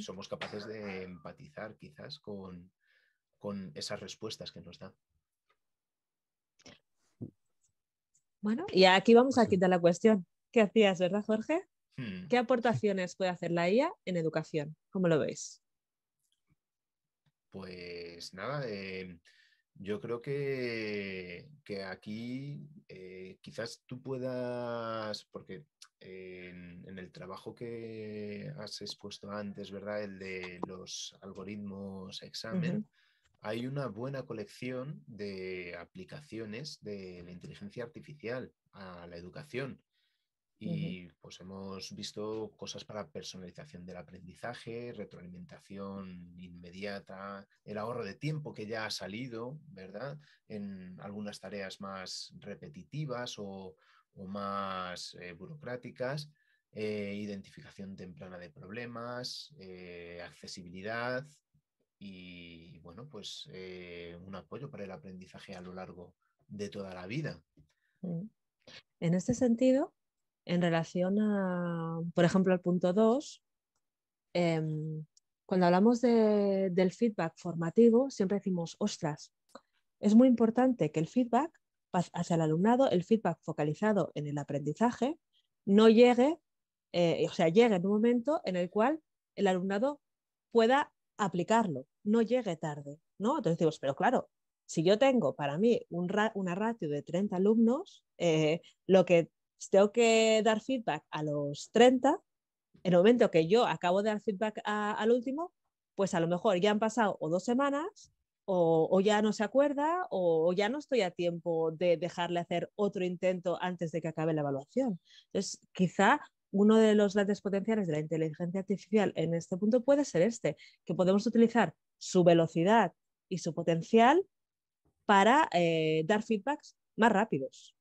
somos capaces de empatizar quizás con, con esas respuestas que nos dan. Bueno, y aquí vamos a quitar la cuestión. ¿Qué hacías, verdad, Jorge? Hmm. ¿Qué aportaciones puede hacer la IA en educación? ¿Cómo lo veis? Pues nada, em, yo creo que, que aquí eh, quizás tú puedas, porque en, el trabajo que has expuesto antes, ¿verdad? El de los algoritmos examen, hay una buena colección de aplicaciones de la inteligencia artificial a la educación. Y pues hemos visto cosas para personalización del aprendizaje, retroalimentación inmediata, el ahorro de tiempo que ya ha salido, ¿verdad? En algunas tareas más repetitivas o, más eh, burocráticas, eh, identificación temprana de problemas, eh, accesibilidad y, bueno, pues un apoyo para el aprendizaje a lo largo de toda la vida. Mm. En este sentido, en relación a, por ejemplo, al punto 2, em, cuando hablamos del feedback formativo, siempre decimos, ostras, es muy importante que el feedback hacia el alumnado, el feedback focalizado en el aprendizaje, no llegue, eh, o sea, llegue en un momento en el cual el alumnado pueda aplicarlo, no llegue tarde, ¿no? Entonces decimos, pero claro, si yo tengo para mí una ratio de 30 alumnos, eh, lo que si pues tengo que dar feedback a los 30, en el momento que yo acabo de dar feedback al último, pues a lo mejor ya han pasado o dos semanas, o, ya no se acuerda, o, ya no estoy a tiempo de dejarle hacer otro intento antes de que acabe la evaluación. Entonces, quizá uno de los grandes potenciales de la inteligencia artificial en este punto puede ser este, que podemos utilizar su velocidad y su potencial para eh, dar feedbacks más rápidos.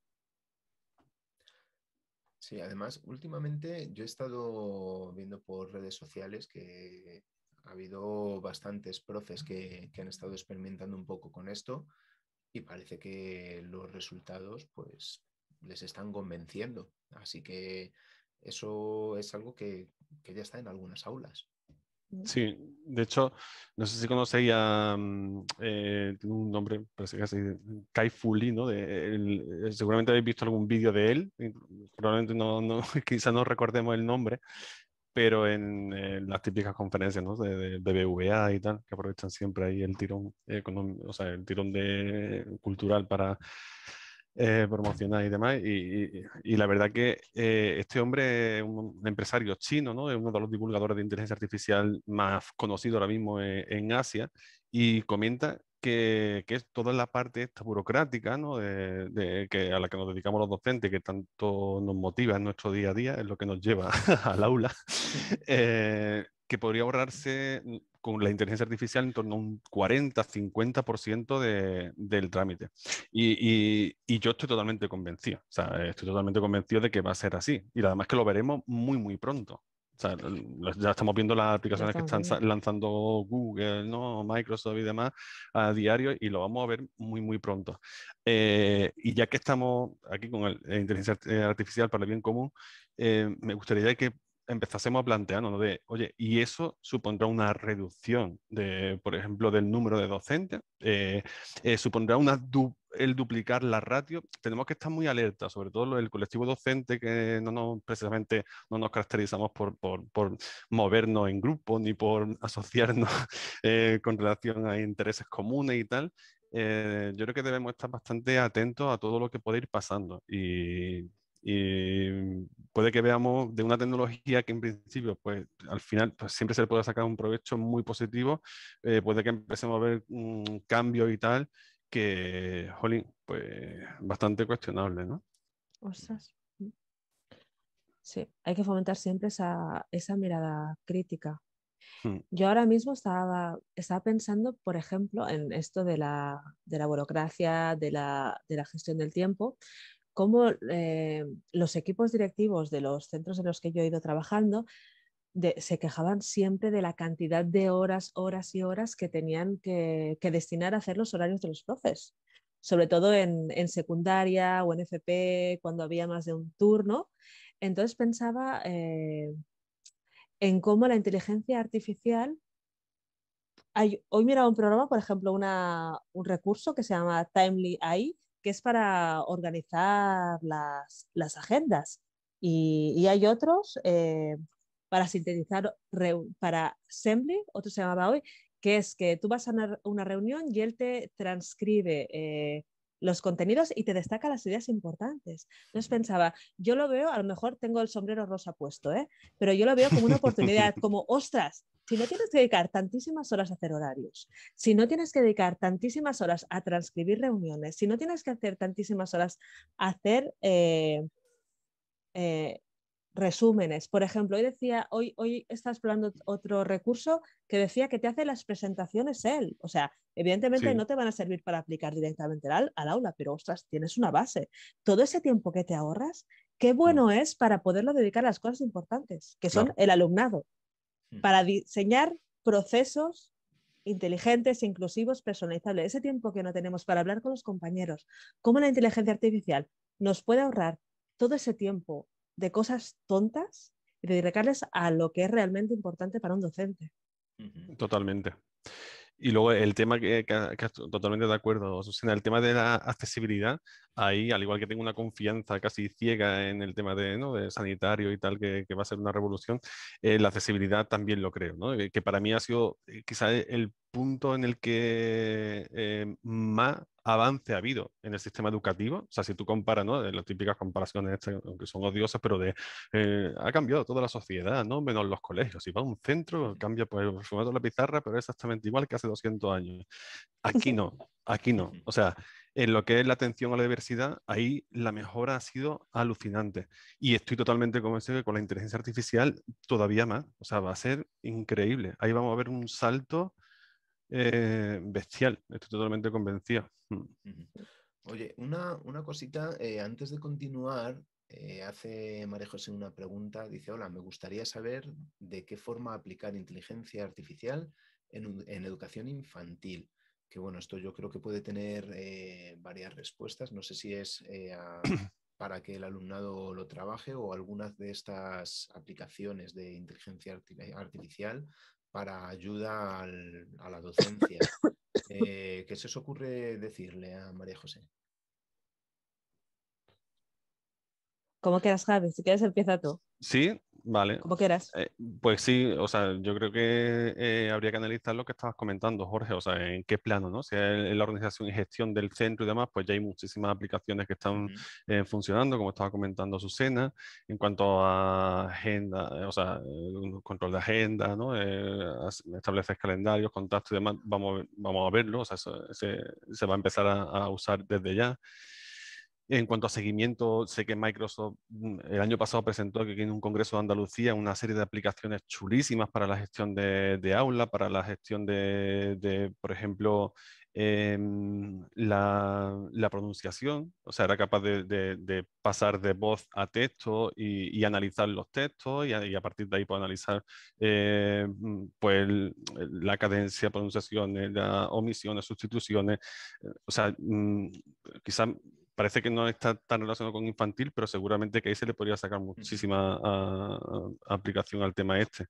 Sí, además, últimamente yo he estado viendo por redes sociales que ha habido bastantes profes que, han estado experimentando un poco con esto y parece que los resultados pues les están convenciendo. Así que eso es algo que ya está en algunas aulas. Sí, de hecho, no sé si conocéis a. Mm, eh, un nombre, parece casi. Kai Fuli, ¿no? De, eh, seguramente habéis visto algún vídeo de él. Probablemente no, no no recordemos el nombre, pero en, eh, las típicas conferencias, ¿no? De, de, y tal, que aprovechan siempre ahí el tirón, o sea, el tirón de, cultural para eh, promocionar y demás. Y, la verdad que eh, este hombre es un empresario chino, ¿no? Es uno de los divulgadores de inteligencia artificial más conocido ahora mismo e, en, Asia y comenta que, es toda la parte esta burocrática, ¿no? De, que a la que nos dedicamos los docentes, que tanto nos motiva en nuestro día a día, es lo que nos lleva al aula. Eh, que podría ahorrarse con la inteligencia artificial en torno a un 40-50% del trámite. Y, yo estoy totalmente convencido, estoy totalmente convencido de que va a ser así. Y además que lo veremos muy, muy pronto. ya estamos viendo las aplicaciones que están lanzando Google, Microsoft y demás a diario y lo vamos a ver muy, muy pronto. Eh, y ya que estamos aquí con la inteligencia eh, artificial para el bien común, eh, me gustaría que empezásemos a plantearnos de, oye, ¿y eso supondrá una reducción, de, por ejemplo, del número de docentes? Eh, eh, ¿Supondrá una el duplicar la ratio? Tenemos que estar muy alerta, sobre todo el colectivo docente, que no nos, precisamente no nos caracterizamos por, por, por movernos en grupo ni por asociarnos eh, con relación a intereses comunes y tal. yo creo que debemos estar bastante atentos a todo lo que puede ir pasando y y eh, puede que veamos de una tecnología que en principio, pues al final, pues, siempre se le puede sacar un provecho muy positivo, eh, puede que empecemos a ver un cambio y tal, que, jolín, pues bastante cuestionable, ¿no? Sí, hay que fomentar siempre esa, mirada crítica. Hmm. Yo ahora mismo estaba, estaba pensando, por ejemplo, en esto de la, de la burocracia, de la, de la gestión del tiempo, cómo eh, los equipos directivos de los centros en los que yo he ido trabajando se quejaban siempre de la cantidad de horas, horas y horas que tenían que, destinar a hacer los horarios de los profes, sobre todo en, secundaria o en FP, cuando había más de un turno. Entonces pensaba eh, en cómo la inteligencia artificial hoy miraba un programa, por ejemplo, un recurso que se llama Timely AI, que es para organizar las, agendas. Y, hay otros eh, para sintetizar, para Assembly, otro se llamaba hoy, que es que tú vas a una, una reunión y él te transcribe eh, los contenidos y te destaca las ideas importantes. Entonces pensaba, yo lo veo, a lo mejor tengo el sombrero rosa puesto, ¿eh? pero yo lo veo como una oportunidad, como, ostras, si no tienes que dedicar tantísimas horas a hacer horarios, si no tienes que dedicar tantísimas horas a transcribir reuniones, si no tienes que hacer tantísimas horas a hacer eh, eh, resúmenes. Por ejemplo, hoy decía, hoy, hoy estás explorando otro recurso que decía que te hace las presentaciones él. O sea, evidentemente no te van a servir para aplicar directamente al, aula, pero ostras, tienes una base. Todo ese tiempo que te ahorras, qué bueno es para poderlo dedicar a las cosas importantes, que son el alumnado para diseñar procesos inteligentes, inclusivos, personalizables. Ese tiempo que no tenemos para hablar con los compañeros, cómo la inteligencia artificial nos puede ahorrar todo ese tiempo de cosas tontas y dedicarles a lo que es realmente importante para un docente. Totalmente. Y luego el tema que, totalmente de acuerdo, Susana, el tema de la accesibilidad, ahí, al igual que tengo una confianza casi ciega en el tema de, ¿no? de sanitario y tal, que, que, va a ser una revolución, eh, la accesibilidad también lo creo, ¿no? Eh, que, para mí ha sido eh, quizá el punto en el que más avance ha habido en el sistema educativo. O sea, si tú comparas, ¿no? Las típicas comparaciones, aunque son odiosas, pero de eh, ha cambiado toda la sociedad, ¿no? Menos los colegios. Si va a un centro, cambia por pues, el formato de la pizarra, pero es exactamente igual que hace 200 años. Aquí no, aquí no. O sea, en lo que es la atención a la diversidad, ahí la mejora ha sido alucinante. Y estoy totalmente convencido que con la inteligencia artificial todavía más. O sea, va a ser increíble. Ahí vamos a ver un salto eh, bestial, estoy totalmente convencido. Hmm. Oye, una, cosita, eh, antes de continuar, eh, hace Marejos una pregunta, dice, hola, me gustaría saber de qué forma aplicar inteligencia artificial en, educación infantil. Que bueno, esto yo creo que puede tener varias respuestas. No sé si es para que el alumnado lo trabaje o algunas de estas aplicaciones de inteligencia artificial para ayuda a la docencia. Eh, ¿Qué se os ocurre decirle a María José? Como quieras, Javi. Si quieres, empieza tú. Sí, vale. Como quieras. Eh, pues sí, o sea, yo creo que eh, habría que analizar lo que estabas comentando, Jorge, o sea, en qué plano, ¿no? Si es la organización y gestión del centro y demás, pues ya hay muchísimas aplicaciones que están eh, funcionando, como estaba comentando Susana, en cuanto a agenda, o sea, control de agenda, ¿no? establecer calendarios, contactos y demás, vamos, vamos a verlo, o sea, se, va a empezar a usar desde ya. En cuanto a seguimiento, sé que Microsoft mm, el año pasado presentó que en un congreso de Andalucía una serie de aplicaciones chulísimas para la gestión de, aula, para la gestión de, por ejemplo, em, la, pronunciación. O sea, era capaz de, pasar de voz a texto y, analizar los textos y a, partir de ahí puede analizar eh, mm, pues, la cadencia, pronunciaciones, la omisiones, sustituciones. Eh, o sea, mm, quizás parece que no está tan relacionado con infantil, pero seguramente que ahí se le podría sacar mm. muchísima ah, aplicación al tema este.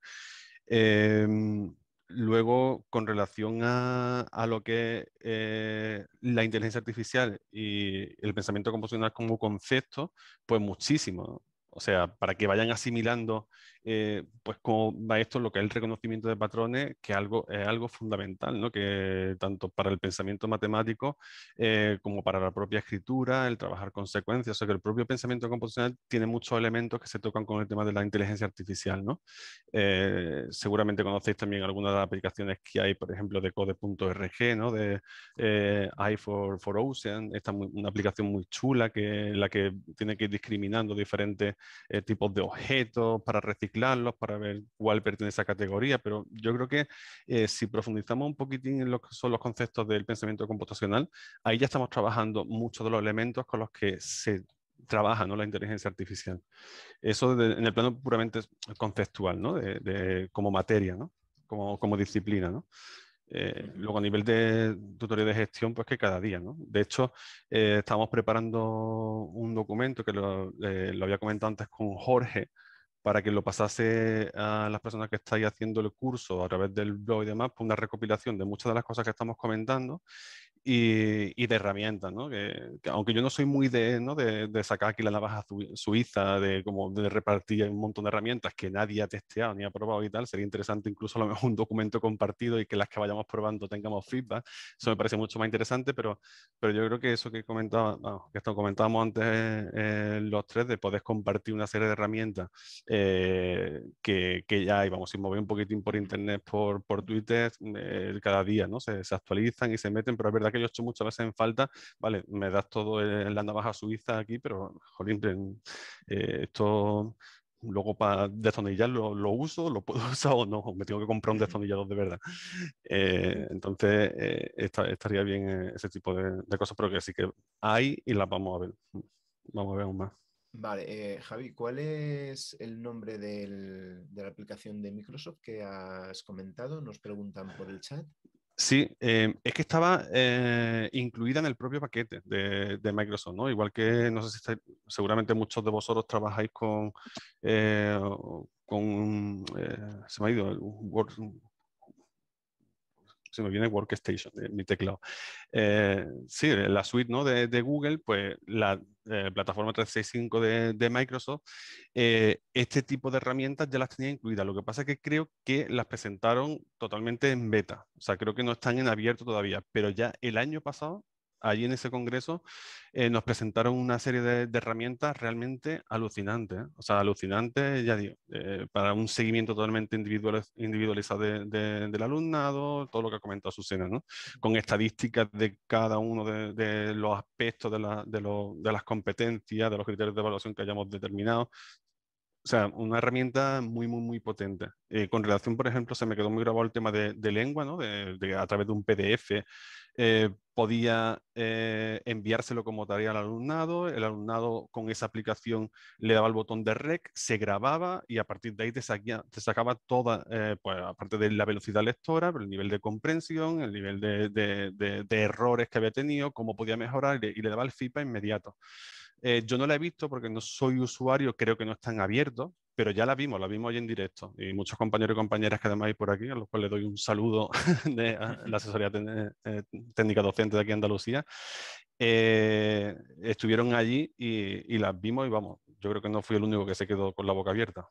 Em, luego, con relación a, lo que es eh, la inteligencia artificial y el pensamiento computacional como concepto, pues muchísimo. O sea, para que vayan asimilando, eh, pues cómo va esto, lo que es el reconocimiento de patrones, que algo, es algo fundamental, ¿no? Que tanto para el pensamiento matemático eh, como para la propia escritura, el trabajar con secuencias, o sea, que el propio pensamiento composicional tiene muchos elementos que se tocan con el tema de la inteligencia artificial, ¿no? Eh, seguramente conocéis también algunas de las aplicaciones que hay, por ejemplo, de code.rg ¿no? De i for, Ocean, esta es una aplicación muy chula que la que tiene que ir discriminando diferentes eh, tipos de objetos, para reciclarlos, para ver cuál pertenece a categoría, pero yo creo que eh, si profundizamos un poquitín en lo que son los conceptos del pensamiento computacional, ahí ya estamos trabajando muchos de los elementos con los que se trabaja la inteligencia artificial. Eso en el plano puramente conceptual, como materia, como, como disciplina. ¿no? Eh, luego a nivel de tutorial de gestión, pues que cada día, ¿no? De hecho, eh, estamos preparando un documento que lo, eh, lo, había comentado antes con Jorge para que lo pasase a las personas que estáis haciendo el curso a través del blog y demás, pues, una recopilación de muchas de las cosas que estamos comentando y, de herramientas, aunque yo no soy muy de, de, sacar aquí la navaja suiza, de, como de repartir un montón de herramientas que nadie ha testeado ni ha probado y tal, sería interesante incluso a lo mejor un documento compartido y que las que vayamos probando tengamos feedback, eso me parece mucho más interesante, pero, pero yo creo que eso que comentaba, que esto comentábamos antes eh, los tres, de poder compartir una serie de herramientas eh, que, que, ya íbamos a mover un poquitín por internet, por, Twitter, eh, cada día, ¿no? Se, se actualizan y se meten, pero es verdad que que yo hecho muchas veces en falta, vale, me das todo en la navaja suiza aquí, pero, jolín, eh, esto luego para destornillar lo uso, lo puedo usar o no, me tengo que comprar un destornillador de verdad. Eh, entonces, eh, estaría bien ese tipo de, cosas, pero que sí que hay y las vamos a ver. Vamos a ver aún más. Vale, Javi, ¿cuál es el nombre de la aplicación de Microsoft que has comentado? Nos preguntan por el chat. Sí, eh, es que estaba eh, incluida en el propio paquete de, Microsoft, ¿no? Igual que, no sé si seguramente muchos de vosotros trabajáis con, eh, con se me ha ido, Word, si me viene Workstation, eh, mi teclado. Eh, sí, la suite ¿no? de, Google, pues la eh, plataforma 365 de, Microsoft, este tipo de herramientas ya las tenía incluidas. Lo que pasa es que creo que las presentaron totalmente en beta. O sea, creo que no están en abierto todavía, pero ya el año pasado allí en ese congreso eh, nos presentaron una serie de, herramientas realmente alucinantes, ¿eh? o sea, alucinantes, ya digo, eh, para un seguimiento totalmente individualizado del alumnado, todo lo que ha comentado Susana, con estadísticas de cada uno de, los aspectos de, las competencias, de los criterios de evaluación que hayamos determinado, o sea, una herramienta muy, muy, muy potente. Eh, con relación, por ejemplo, se me quedó muy grabado el tema de, de lengua, ¿no? De, a través de un PDF eh, podía eh, enviárselo como tarea al alumnado, el alumnado con esa aplicación le daba el botón de rec, se grababa y a partir de ahí te, sacaba toda, pues aparte de la velocidad lectora, el nivel de comprensión, el nivel de, de errores que había tenido, cómo podía mejorar y le, y le daba el feedback inmediato. Eh, yo no la he visto porque no soy usuario, creo que no están abiertos, pero ya la vimos, la vimos hoy en directo. Y muchos compañeros y compañeras que además hay por aquí, a los cuales les doy un saludo de ah, la asesoría eh, técnica docente de aquí en Andalucía, eh, estuvieron allí y, las vimos y vamos, yo creo que no fui el único que se quedó con la boca abierta.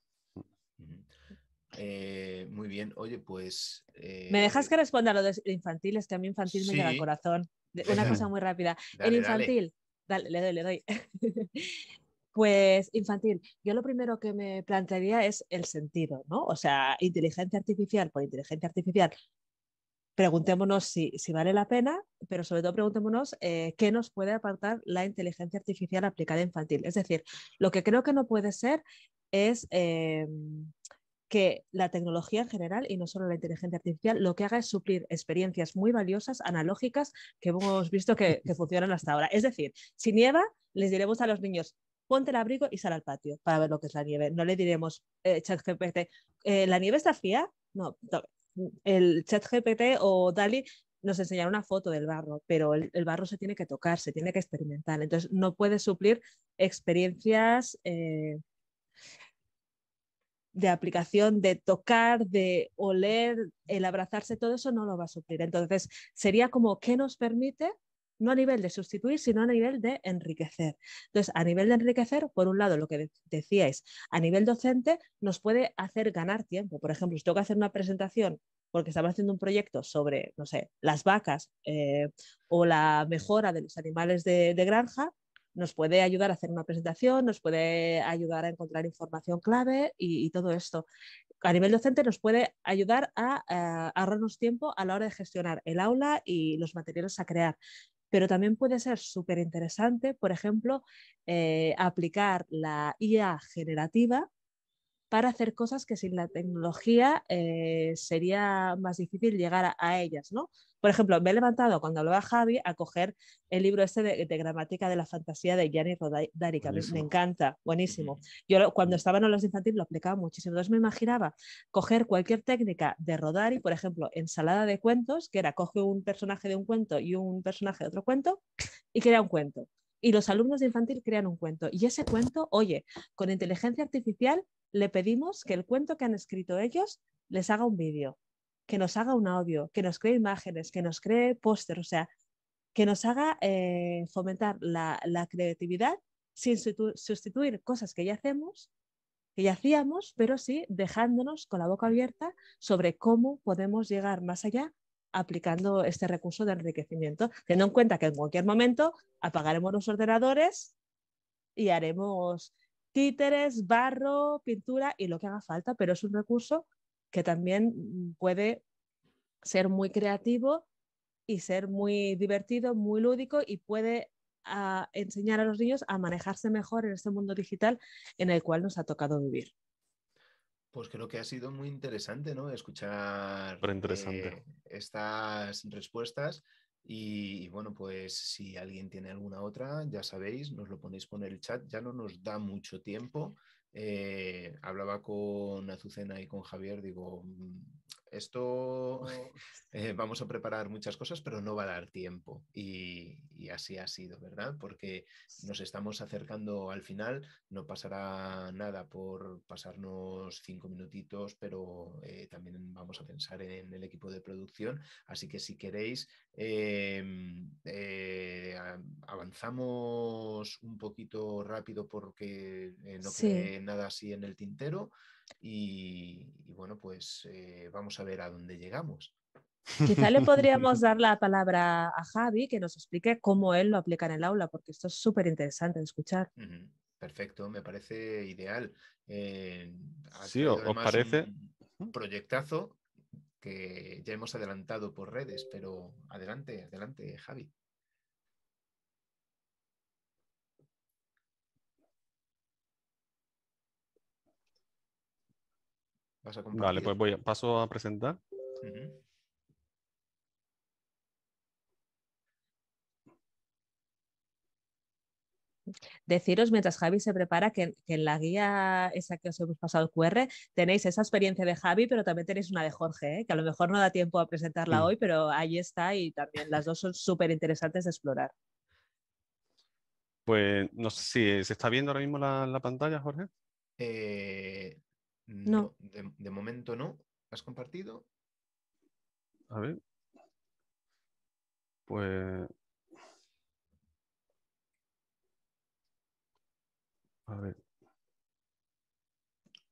muy bien, oye, pues... ¿Me dejas que responda a lo de infantil? Es que a mí infantil me queda al corazón. Una cosa muy rápida. el infantil, Dale, le doy, le doy. pues infantil, yo lo primero que me plantearía es el sentido, ¿no? O sea, inteligencia artificial por inteligencia artificial. Preguntémonos si, vale la pena, pero sobre todo preguntémonos eh, qué nos puede apartar la inteligencia artificial aplicada infantil. Es decir, lo que creo que no puede ser es em, que la tecnología en general, y no solo la inteligencia artificial, lo que haga es suplir experiencias muy valiosas, analógicas, que hemos visto que, funcionan hasta ahora. Es decir, si nieva, les diremos a los niños, ponte el abrigo y sal al patio para ver lo que es la nieve. No le diremos, eh, ChatGPT, eh, ¿la nieve está fría? No, el ChatGPT o Dali nos enseñará una foto del barro, pero el, barro se tiene que tocar, se tiene que experimentar. Entonces, no puede suplir experiencias. Eh, de aplicación, de tocar, de oler, el abrazarse, todo eso no lo va a suplir. Entonces, sería como, ¿qué nos permite? No a nivel de sustituir, sino a nivel de enriquecer. Entonces, a nivel de enriquecer, por un lado, lo que decíais, a nivel docente nos puede hacer ganar tiempo. Por ejemplo, si tengo que hacer una presentación porque estamos haciendo un proyecto sobre, no sé, las vacas eh, o la mejora de los animales de, de granja, nos puede ayudar a hacer una presentación, nos puede ayudar a encontrar información clave y, todo esto. A nivel docente nos puede ayudar a, eh, ahorrarnos tiempo a la hora de gestionar el aula y los materiales a crear pero también puede ser súper interesante, por ejemplo, eh, aplicar la IA generativa para hacer cosas que sin la tecnología eh, sería más difícil llegar a, a ellas, ¿no? Por ejemplo, me he levantado cuando hablaba Javi a coger el libro este de, gramática de la fantasía de Gianni Rodari Me, me, encanta, buenísimo. Yo cuando estaba en los Infantil lo aplicaba muchísimo. Entonces me imaginaba coger cualquier técnica de Rodari, por ejemplo, ensalada de cuentos, que era coge un personaje de un cuento y un personaje de otro cuento y crea un cuento. Y los alumnos de infantil crean un cuento. Y ese cuento, oye, con inteligencia artificial le pedimos que el cuento que han escrito ellos les haga un vídeo que nos haga un audio, que nos cree imágenes, que nos cree póster, o sea, que nos haga eh, fomentar la, la, creatividad sin sustituir cosas que ya hacemos, que ya hacíamos, pero sí dejándonos con la boca abierta sobre cómo podemos llegar más allá aplicando este recurso de enriquecimiento, teniendo en cuenta que en cualquier momento apagaremos los ordenadores y haremos títeres, barro, pintura y lo que haga falta, pero es un recurso que también puede ser muy creativo y ser muy divertido, muy lúdico y puede ah, enseñar a los niños a manejarse mejor en este mundo digital en el cual nos ha tocado vivir. Pues creo que ha sido muy interesante, ¿no? Escuchar eh, estas respuestas. Y, y, bueno, pues si alguien tiene alguna otra, ya sabéis, nos lo ponéis por el chat. Ya no nos da mucho tiempo. Eh, hablaba con Azucena y con Javier, digo, mm, esto oh. eh, vamos a preparar muchas cosas, pero no va a dar tiempo. Y, así ha sido, ¿verdad? Porque nos estamos acercando al final, no pasará nada por pasarnos cinco minutitos, pero eh, también vamos a pensar en el equipo de producción. Así que si queréis, em, eh, avanzamos un poquito rápido porque no quede nada así en el tintero. Y, bueno, pues eh, vamos a ver a dónde llegamos. Quizá le podríamos dar la palabra a Javi que nos explique cómo él lo aplica en el aula, porque esto es súper interesante de escuchar. Perfecto, me parece ideal. Eh, sí, os, os parece. Un proyectazo que ya hemos adelantado por redes, pero adelante, adelante, Javi. Vale, pues voy paso a presentar. Deciros mientras Javi se prepara que, en la guía esa que os hemos pasado QR tenéis esa experiencia de Javi, pero también tenéis una de Jorge, ¿eh? que a lo mejor no da tiempo a presentarla hoy, pero ahí está y también las dos son súper interesantes de explorar. Pues no sé si se está viendo ahora mismo la, pantalla, Jorge. Eh, no. de, momento no. ¿Has compartido? A ver. Pues. A ver.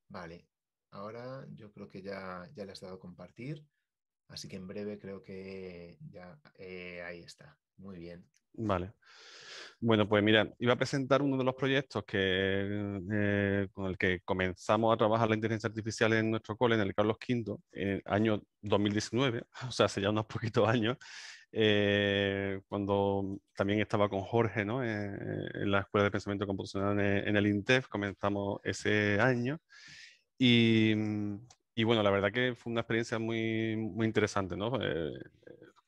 Vale. Ahora yo creo que ya, le has dado compartir. Así que en breve creo que ya eh, ahí está. Muy bien. Vale. Bueno, pues mira, iba a presentar uno de los proyectos que, eh, con el que comenzamos a trabajar la inteligencia artificial en nuestro cole, en el Carlos V, en eh, el año 2019, o sea, hace ya unos poquitos años, eh, cuando también estaba con Jorge, ¿no? en, la Escuela de Pensamiento Computacional en, el INTEF, comenzamos ese año. Y, y bueno, la verdad que fue una experiencia muy, muy interesante, ¿no?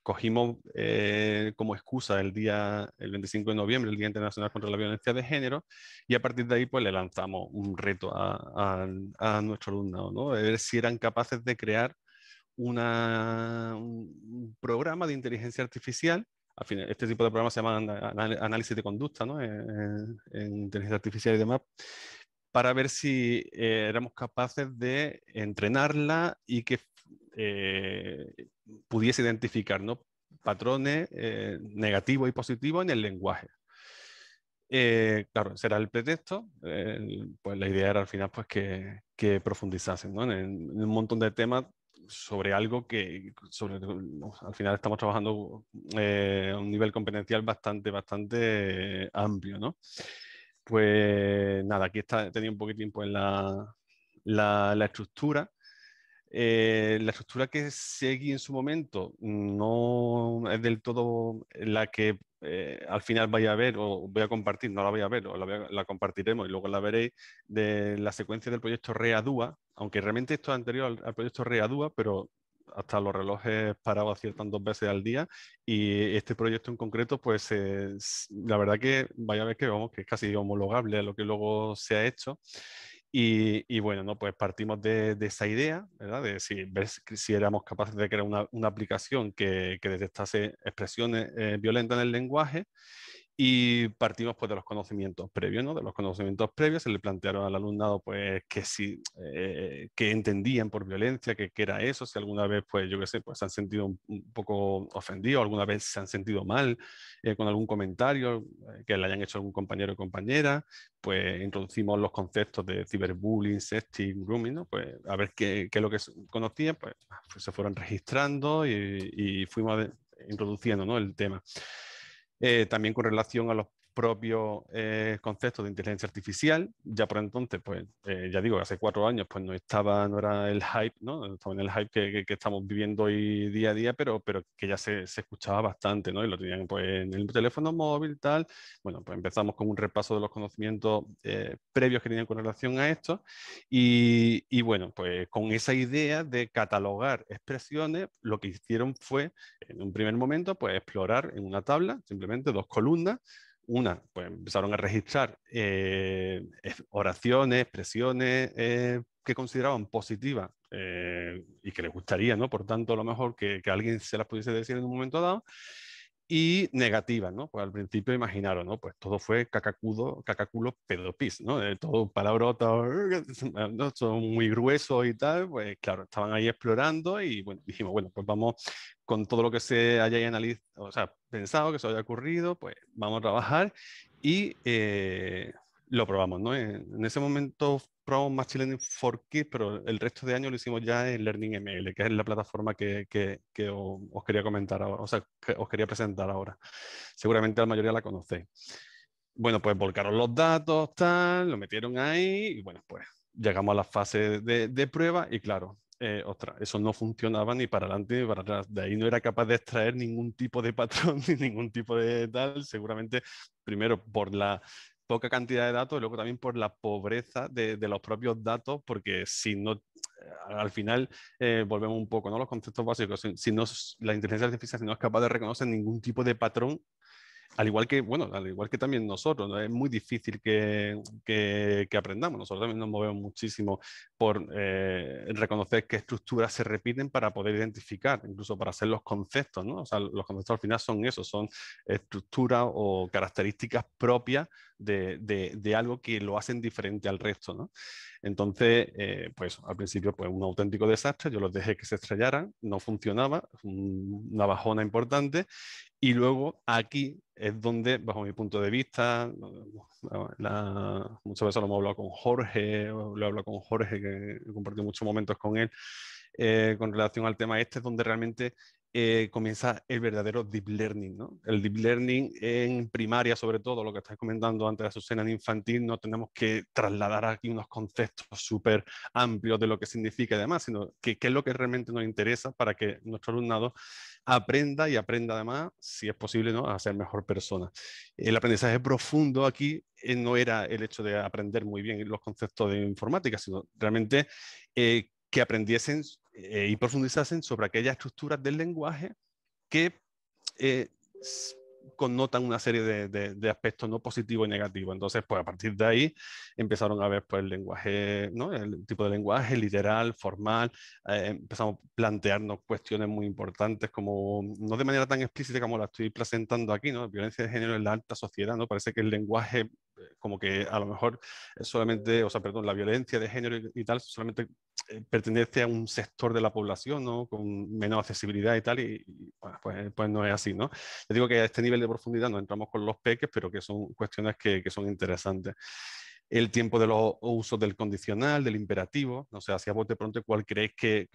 cogimos eh, como excusa el día, el 25 de noviembre, el Día Internacional contra la Violencia de Género, y a partir de ahí pues le lanzamos un reto a, a, nuestro alumnado, ¿no? ver si eran capaces de crear un programa de inteligencia artificial al final, este tipo de programas se llaman análisis de conducta, ¿no? Eh, eh, en, inteligencia artificial y demás, para ver si éramos capaces de entrenarla y que pudiese identificar ¿no? patrones eh, negativos y positivos en el lenguaje. Eh, claro, será el pretexto. Eh, pues la idea era al final pues, que, que profundizasen en, un montón de temas sobre algo que al final estamos trabajando a un nivel competencial bastante, bastante amplio. ¿no? Pues nada, aquí está, tenido un poquito tiempo en pues, la estructura. Eh, la estructura que seguí en su momento no es del todo la que eh, al final vaya a ver o voy a compartir, no la voy a ver, la, compartiremos y luego la veréis de la secuencia del proyecto Readúa, aunque realmente esto es anterior al, proyecto Readúa, pero hasta los relojes parados aciertan dos veces al día y este proyecto en concreto pues la verdad que vaya a ver que vamos que es casi homologable a lo que luego se ha hecho y, bueno, ¿no? pues partimos de, esa idea, De si, ver si éramos capaces de crear una, aplicación que, que detectase expresiones eh, violentas en el lenguaje y partimos pues, de los conocimientos previos, ¿no? De los conocimientos previos se le plantearon al alumnado pues, que sí, eh, que entendían por violencia, que, era eso, si alguna vez, pues yo qué sé, pues se han sentido un, poco ofendidos, alguna vez se han sentido mal eh, con algún comentario eh, que le hayan hecho algún compañero o compañera, pues introducimos los conceptos de ciberbullying, sexting, grooming, Pues a ver qué, qué es lo que conocían, pues, se fueron registrando y, y fuimos introduciendo, ¿no? El tema. Eh, también con relación a los propio eh, concepto de inteligencia artificial. Ya por entonces, pues eh, ya digo, hace cuatro años, pues no estaba, no era el hype, ¿no? estaba en el hype que, que, estamos viviendo hoy día a día, pero, pero que ya se, se, escuchaba bastante, ¿no? Y lo tenían pues en el teléfono móvil, tal. Bueno, pues empezamos con un repaso de los conocimientos eh, previos que tenían con relación a esto. Y, y, bueno, pues con esa idea de catalogar expresiones, lo que hicieron fue, en un primer momento, pues explorar en una tabla, simplemente dos columnas, una, pues empezaron a registrar eh, oraciones, expresiones eh, que consideraban positivas eh, y que les gustaría, ¿no? Por tanto, a lo mejor que, que alguien se las pudiese decir en un momento dado y negativa, ¿no? Pues al principio imaginaron, ¿no? Pues todo fue cacacudo, cacaculo, pedopis, eh, ¿no? todo un ¿no? Son muy gruesos y tal, pues claro, estaban ahí explorando y bueno, dijimos, bueno, pues vamos con todo lo que se haya analizado, o sea, pensado, que se haya ocurrido, pues vamos a trabajar y eh, lo probamos, ¿no? En, en ese momento probamos Machine Learning for Kids, pero el resto de año lo hicimos ya en Learning ML, que es la plataforma que, que, os quería comentar ahora, o sea, que os quería presentar ahora. Seguramente la mayoría la conocéis. Bueno, pues volcaron los datos, tal, lo metieron ahí y bueno, pues llegamos a la fase de, de prueba y claro, eh, ostras, eso no funcionaba ni para adelante ni para atrás. De ahí no era capaz de extraer ningún tipo de patrón ni ningún tipo de tal. Seguramente, primero, por la poca cantidad de datos y luego también por la pobreza de, los propios datos, porque si no, eh, al final eh, volvemos un poco, ¿no? Los conceptos básicos, si, no, la inteligencia artificial si no es capaz de reconocer ningún tipo de patrón, al igual que, bueno, al igual que también nosotros, ¿no? es muy difícil que, aprendamos. Nosotros también nos movemos muchísimo por eh, reconocer qué estructuras se repiten para poder identificar, incluso para hacer los conceptos, ¿no? O sea, los conceptos al final son eso, son estructuras o características propias de, algo que lo hacen diferente al resto, ¿no? Entonces, eh, pues al principio, pues un auténtico desastre, yo los dejé que se estrellaran, no funcionaba, una bajona importante, y luego aquí es donde, bajo mi punto de vista, muchas veces lo hemos hablado con Jorge, lo he hablado con Jorge, que he compartido muchos momentos con él, eh, con relación al tema este, es donde realmente eh, comienza el verdadero deep learning. ¿no? El deep learning en primaria, sobre todo, lo que estáis comentando antes de Azucena en infantil, no tenemos que trasladar aquí unos conceptos súper amplios de lo que significa y sino que es lo que realmente nos interesa para que nuestro alumnado aprenda y aprenda además, si es posible, ¿no? a ser mejor persona. El aprendizaje profundo aquí eh, no era el hecho de aprender muy bien los conceptos de informática, sino realmente... Eh, que aprendiesen eh, y profundizasen sobre aquellas estructuras del lenguaje que eh, connotan una serie de, aspectos no positivos y negativos. Entonces, pues a partir de ahí empezaron a ver pues, el lenguaje, ¿no? el tipo de lenguaje literal, formal, eh, empezamos a plantearnos cuestiones muy importantes, como no de manera tan explícita como la estoy presentando aquí, ¿no? violencia de género en la alta sociedad, ¿no? parece que el lenguaje como que a lo mejor solamente, o sea, perdón, la violencia de género y tal solamente eh, pertenece a un sector de la población, ¿no? Con menos accesibilidad y tal, y, pues, pues, no es así, ¿no? Yo digo que a este nivel de profundidad no entramos con los peques, pero que son cuestiones que, que son interesantes el tiempo de los usos del condicional, del imperativo, no sé, hacia vos de pronto cuál crees que,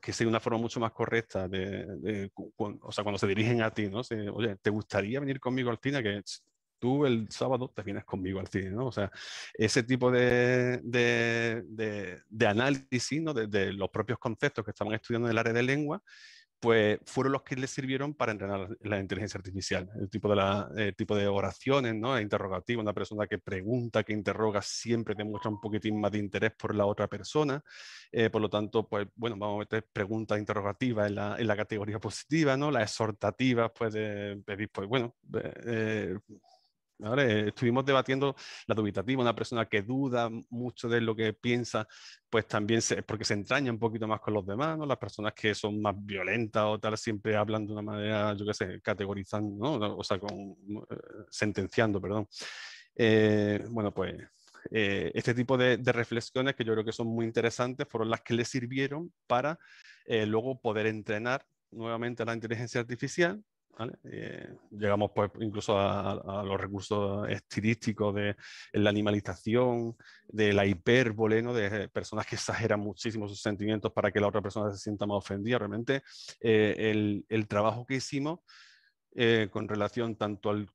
que, sería una forma mucho más correcta de, o sea, cuando se dirigen a ti, ¿no? Oye, ¿te gustaría venir conmigo al cine? Que tú el sábado te vienes conmigo al cine, ¿no? O sea, ese tipo de, de, de, análisis, ¿no? De, los propios conceptos que estaban estudiando en el área de lengua, pues fueron los que les sirvieron para entrenar la, inteligencia artificial, el tipo de, tipo de oraciones, ¿no? interrogativas, una persona que pregunta, que interroga, siempre te muestra un poquitín más de interés por la otra persona, eh, por lo tanto, pues bueno, vamos a meter preguntas interrogativas en la, en la categoría positiva, ¿no? Las exhortativas, pues de pedir, pues bueno, eh, Estuvimos debatiendo la dubitativa, una persona que duda mucho de lo que piensa, pues también es porque se entraña un poquito más con los demás, Las personas que son más violentas o tal siempre hablan de una manera, yo qué sé, categorizando, ¿no? O sea, con, eh, sentenciando, perdón. Eh, bueno, pues eh, este tipo de, de, reflexiones que yo creo que son muy interesantes fueron las que le sirvieron para luego poder entrenar nuevamente a la inteligencia artificial eh, llegamos pues incluso a, los recursos estilísticos de la animalización, de la hipérbole, ¿no? de personas que exageran muchísimo sus sentimientos para que la otra persona se sienta más ofendida. Realmente eh, el, trabajo que hicimos eh, con relación tanto al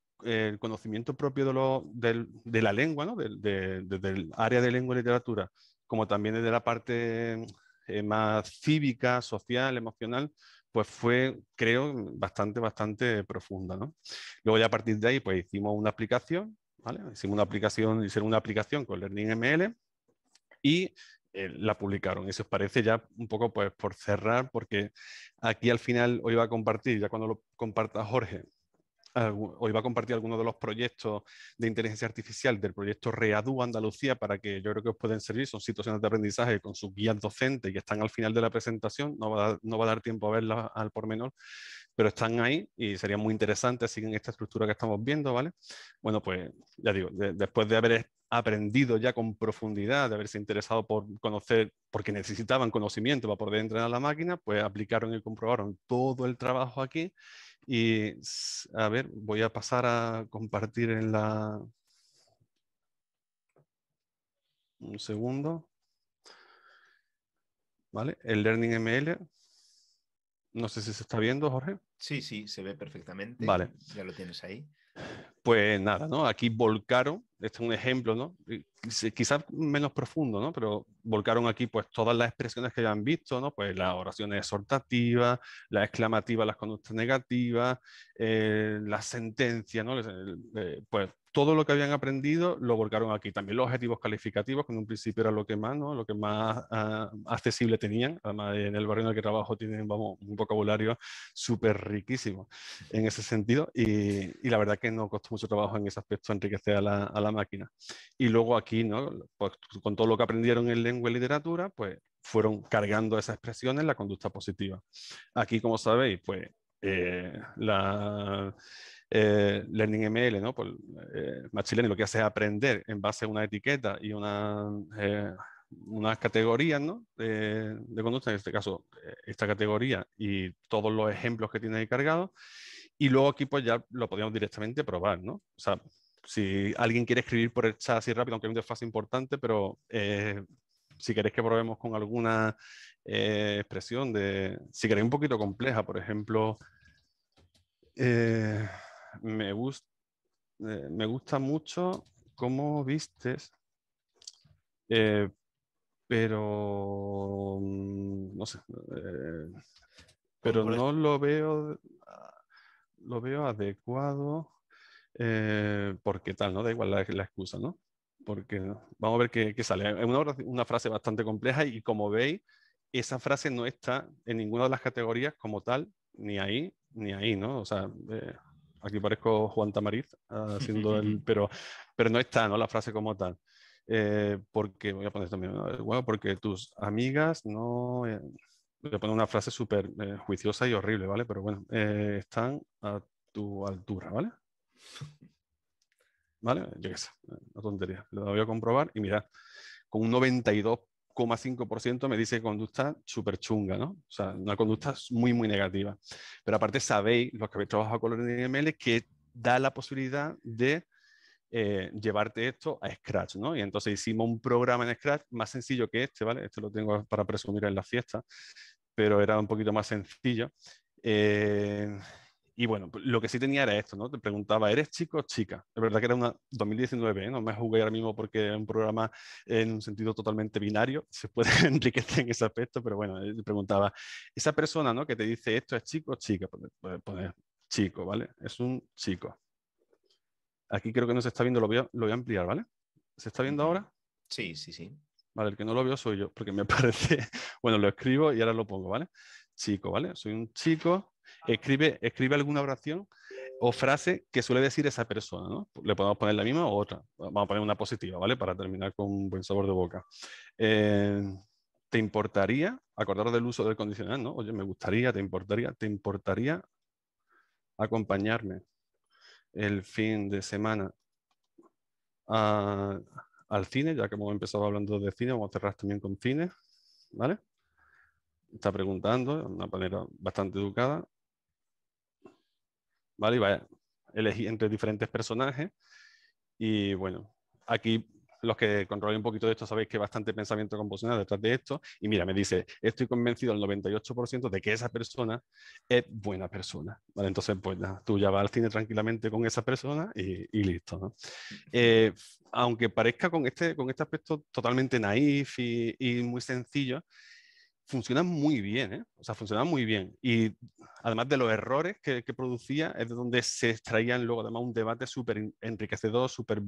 conocimiento propio de, la lengua, ¿no? del área de lengua y literatura, como también desde la parte más cívica, social, emocional, pues fue, creo, bastante, bastante profunda. ¿no? Luego ya a partir de ahí, pues hicimos una aplicación, ¿vale? Hicimos una aplicación, hicieron una aplicación con ml y eh, la publicaron. Eso os parece ya un poco pues por cerrar, porque aquí al final hoy va a compartir, ya cuando lo comparta Jorge, hoy va a compartir algunos de los proyectos de inteligencia artificial del proyecto Readu Andalucía para que yo creo que os pueden servir. Son situaciones de aprendizaje con sus guías docentes que están al final de la presentación. No va a dar, no va a dar tiempo a verlas al pormenor, pero están ahí y sería muy interesante. Siguen esta estructura que estamos viendo, ¿vale? Bueno, pues ya digo, después de haber aprendido ya con profundidad, de haberse interesado por conocer, porque necesitaban conocimiento para poder entrenar la máquina, pues aplicaron y comprobaron todo el trabajo aquí y a ver, voy a pasar a compartir en la... Un segundo. ¿Vale? El Learning ML. No sé si se está viendo, Jorge. Sí, sí, se ve perfectamente. Vale. Ya lo tienes ahí. Pues nada, ¿no? Aquí volcaron este es un ejemplo, ¿no? Quizás menos profundo, ¿no? Pero volcaron aquí pues todas las expresiones que habían visto, ¿no? Pues las oraciones exhortativas, las exclamativas, las conductas negativas, eh, las sentencias, ¿no? Eh, pues todo lo que habían aprendido lo volcaron aquí. También los objetivos calificativos, que en un principio era lo que más, ¿no? Lo que más ah, accesible tenían. Además, en el barrio en el que trabajo tienen, vamos, un vocabulario súper riquísimo en ese sentido. Y, la verdad que no costó mucho trabajo en ese aspecto enriquecer a la máquina. Y luego aquí, ¿no? Pues, con todo lo que aprendieron en lengua y literatura, pues fueron cargando esas expresiones la conducta positiva. Aquí, como sabéis, pues eh, la eh, Learning ML, ¿no? Pues, eh, lo que hace es aprender en base a una etiqueta y una, eh, unas categorías ¿no? de conducta, en este caso, esta categoría y todos los ejemplos que tiene ahí cargados. Y luego aquí pues ya lo podíamos directamente probar, ¿no? O si alguien quiere escribir por el chat así rápido, aunque es una desfase importante, pero eh, si queréis que probemos con alguna eh, expresión de, si queréis un poquito compleja, por ejemplo, eh, me, me gusta mucho cómo vistes, pero mm, no sé, pero no lo veo, ah, lo veo adecuado. Eh, porque tal, ¿no? Da igual la, excusa, ¿no? Porque vamos a ver qué, sale. Es una, frase bastante compleja y como veis, esa frase no está en ninguna de las categorías como tal, ni ahí, ni ahí, ¿no? O sea, eh, aquí parezco Juan Tamariz ah, haciendo el... Pero, pero no está, ¿no? La frase como tal. Eh, porque, voy a poner también, bueno, porque tus amigas no... voy a poner una frase súper juiciosa y horrible, ¿vale? Pero bueno, están a tu altura, ¿vale? ¿Vale? Yo sé, una tontería. Lo voy a comprobar y mirad, con un 92,5% me dice conducta súper chunga, ¿no? O sea, una conducta muy, muy negativa. Pero aparte sabéis, los que habéis trabajado con los NML, que da la posibilidad de eh, llevarte esto a Scratch, ¿no? Y entonces hicimos un programa en Scratch más sencillo que este, ¿vale? Este lo tengo para presumir en la fiesta, pero era un poquito más sencillo. Eh, y bueno, pues, lo que sí tenía era esto, ¿no? Te preguntaba, ¿eres chico o chica? Es verdad que era una 2019, ¿eh? no me jugué ahora mismo porque es un programa en un sentido totalmente binario, se puede enriquecer en ese aspecto, pero bueno, te eh, preguntaba, esa persona, ¿no? Que te dice, ¿esto es chico o chica? puedes poner pues, pues, chico, ¿vale? Es un chico. Aquí creo que no se está viendo, lo voy a, lo voy a ampliar, ¿vale? ¿Se está viendo ahora? Sí, sí, sí. Vale, el que no lo veo soy yo, porque me parece, bueno, lo escribo y ahora lo pongo, ¿vale? Chico, ¿vale? Soy un chico Ah. Escribe, escribe alguna oración o frase que suele decir esa persona, ¿no? Le podemos poner la misma o otra. Vamos a poner una positiva, ¿vale? Para terminar con un buen sabor de boca. Eh, ¿Te importaría, acordaros del uso del condicional, ¿no? Oye, me gustaría, te importaría, te importaría acompañarme el fin de semana al cine, ya que hemos empezado hablando de cine, vamos a cerrar también con cine, ¿vale? Está preguntando de una manera bastante educada. ¿vale? Y va a elegir entre diferentes personajes. Y bueno, aquí los que controlan un poquito de esto sabéis que hay bastante pensamiento composicional detrás de esto. Y mira, me dice, estoy convencido al 98% de que esa persona es buena persona. entonces, pues tú ya vas al cine tranquilamente con esa persona y, listo. ¿no? Eh, aunque parezca con este, con este aspecto totalmente naif y muy sencillo, funcionan muy bien, ¿eh? o sea, funcionan muy bien. Y además de los errores que, producía, es de donde se extraían luego además un debate súper enriquecedor, súper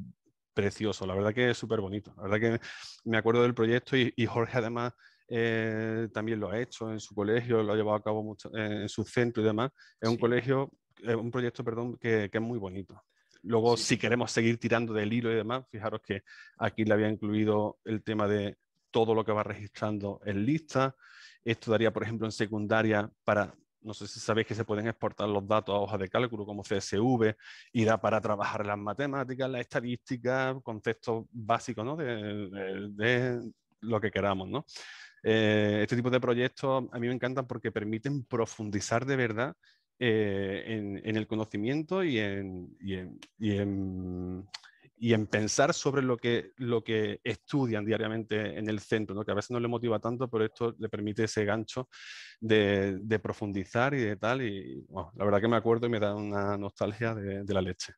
precioso, la verdad que es súper bonito. La verdad que me acuerdo del proyecto y, Jorge además eh, también lo ha hecho en su colegio, lo ha llevado a cabo eh, en su centro y demás. Es un colegio, un proyecto, perdón, que, es muy bonito. Luego, si queremos seguir tirando del hilo y demás, fijaros que aquí le había incluido el tema de todo lo que va registrando en lista, esto daría, por ejemplo, en secundaria para, no sé si sabéis que se pueden exportar los datos a hojas de cálculo como CSV y da para trabajar las matemáticas, la estadística, conceptos básicos ¿no? de, lo que queramos. ¿no? Eh, este tipo de proyectos a mí me encantan porque permiten profundizar de verdad eh, en, el conocimiento y en y en pensar sobre lo que, lo que estudian diariamente en el centro, que a veces no le motiva tanto, pero esto le permite ese gancho de, profundizar y de tal. Y la verdad que me acuerdo y me da una nostalgia de, la leche.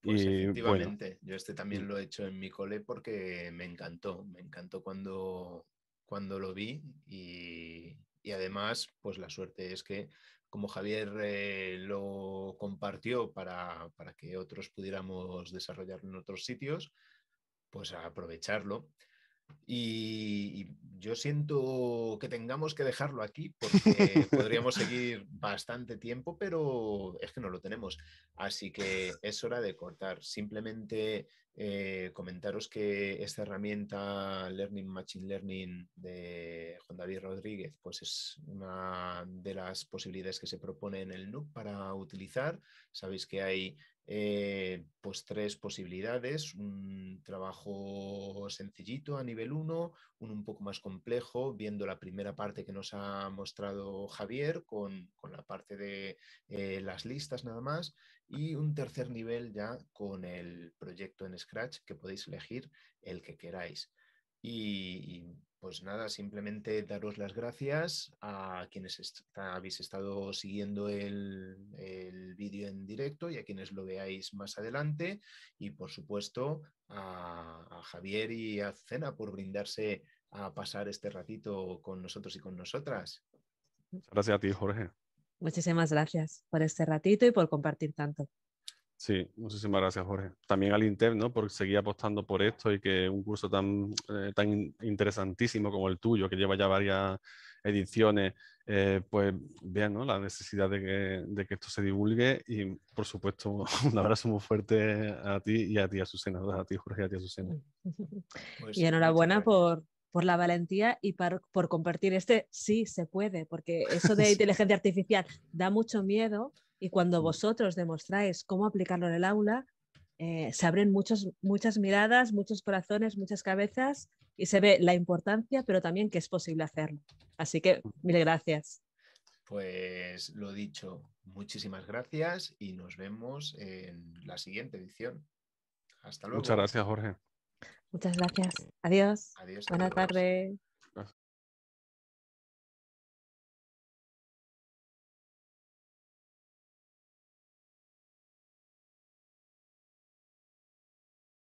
Pues y, efectivamente, yo este también mm. lo he hecho en mi cole porque me encantó, me encantó cuando, cuando lo vi y, y además, pues la suerte es que como Javier eh, lo compartió para, para que otros pudiéramos desarrollarlo en otros sitios, pues aprovecharlo. Y yo siento que tengamos que dejarlo aquí porque podríamos seguir bastante tiempo, pero es que no lo tenemos. Así que es hora de cortar. Simplemente eh, comentaros que esta herramienta Learning Machine Learning de Juan David Rodríguez, pues es una de las posibilidades que se propone en el NUC para utilizar. Sabéis que hay eh, pues tres posibilidades, un trabajo sencillito a nivel 1, uno un poco más complejo, viendo la primera parte que nos ha mostrado Javier con, con la parte de eh, las listas nada más, y un tercer nivel ya con el proyecto en Scratch que podéis elegir el que queráis. y pues nada, simplemente daros las gracias a quienes habéis estado siguiendo el, vídeo en directo y a quienes lo veáis más adelante y por supuesto a, a Javier y a Cena por brindarse a pasar este ratito con nosotros y con nosotras. Gracias a ti, Jorge. Muchísimas gracias por este ratito y por compartir tanto. Sí, muchísimas gracias, Jorge. También al Inter, ¿no? Por seguir apostando por esto y que un curso tan, eh, tan interesantísimo como el tuyo, que lleva ya varias ediciones, eh, pues vean ¿no? la necesidad de que, esto se divulgue y, por supuesto, un abrazo muy fuerte a ti y a ti, Azucena, a ti, Jorge, y a ti, Azucena. Pues y enhorabuena por, la valentía y por compartir este sí se puede, porque eso de inteligencia artificial da mucho miedo, y cuando vosotros demostráis cómo aplicarlo en el aula, eh, se abren muchas miradas, muchos corazones, muchas cabezas y se ve la importancia, pero también que es posible hacerlo. Así que mil gracias. Pues lo dicho, muchísimas gracias y nos vemos en la siguiente edición. Hasta luego. Muchas gracias, Jorge. Muchas gracias. Adiós. Adiós Buenas tardes.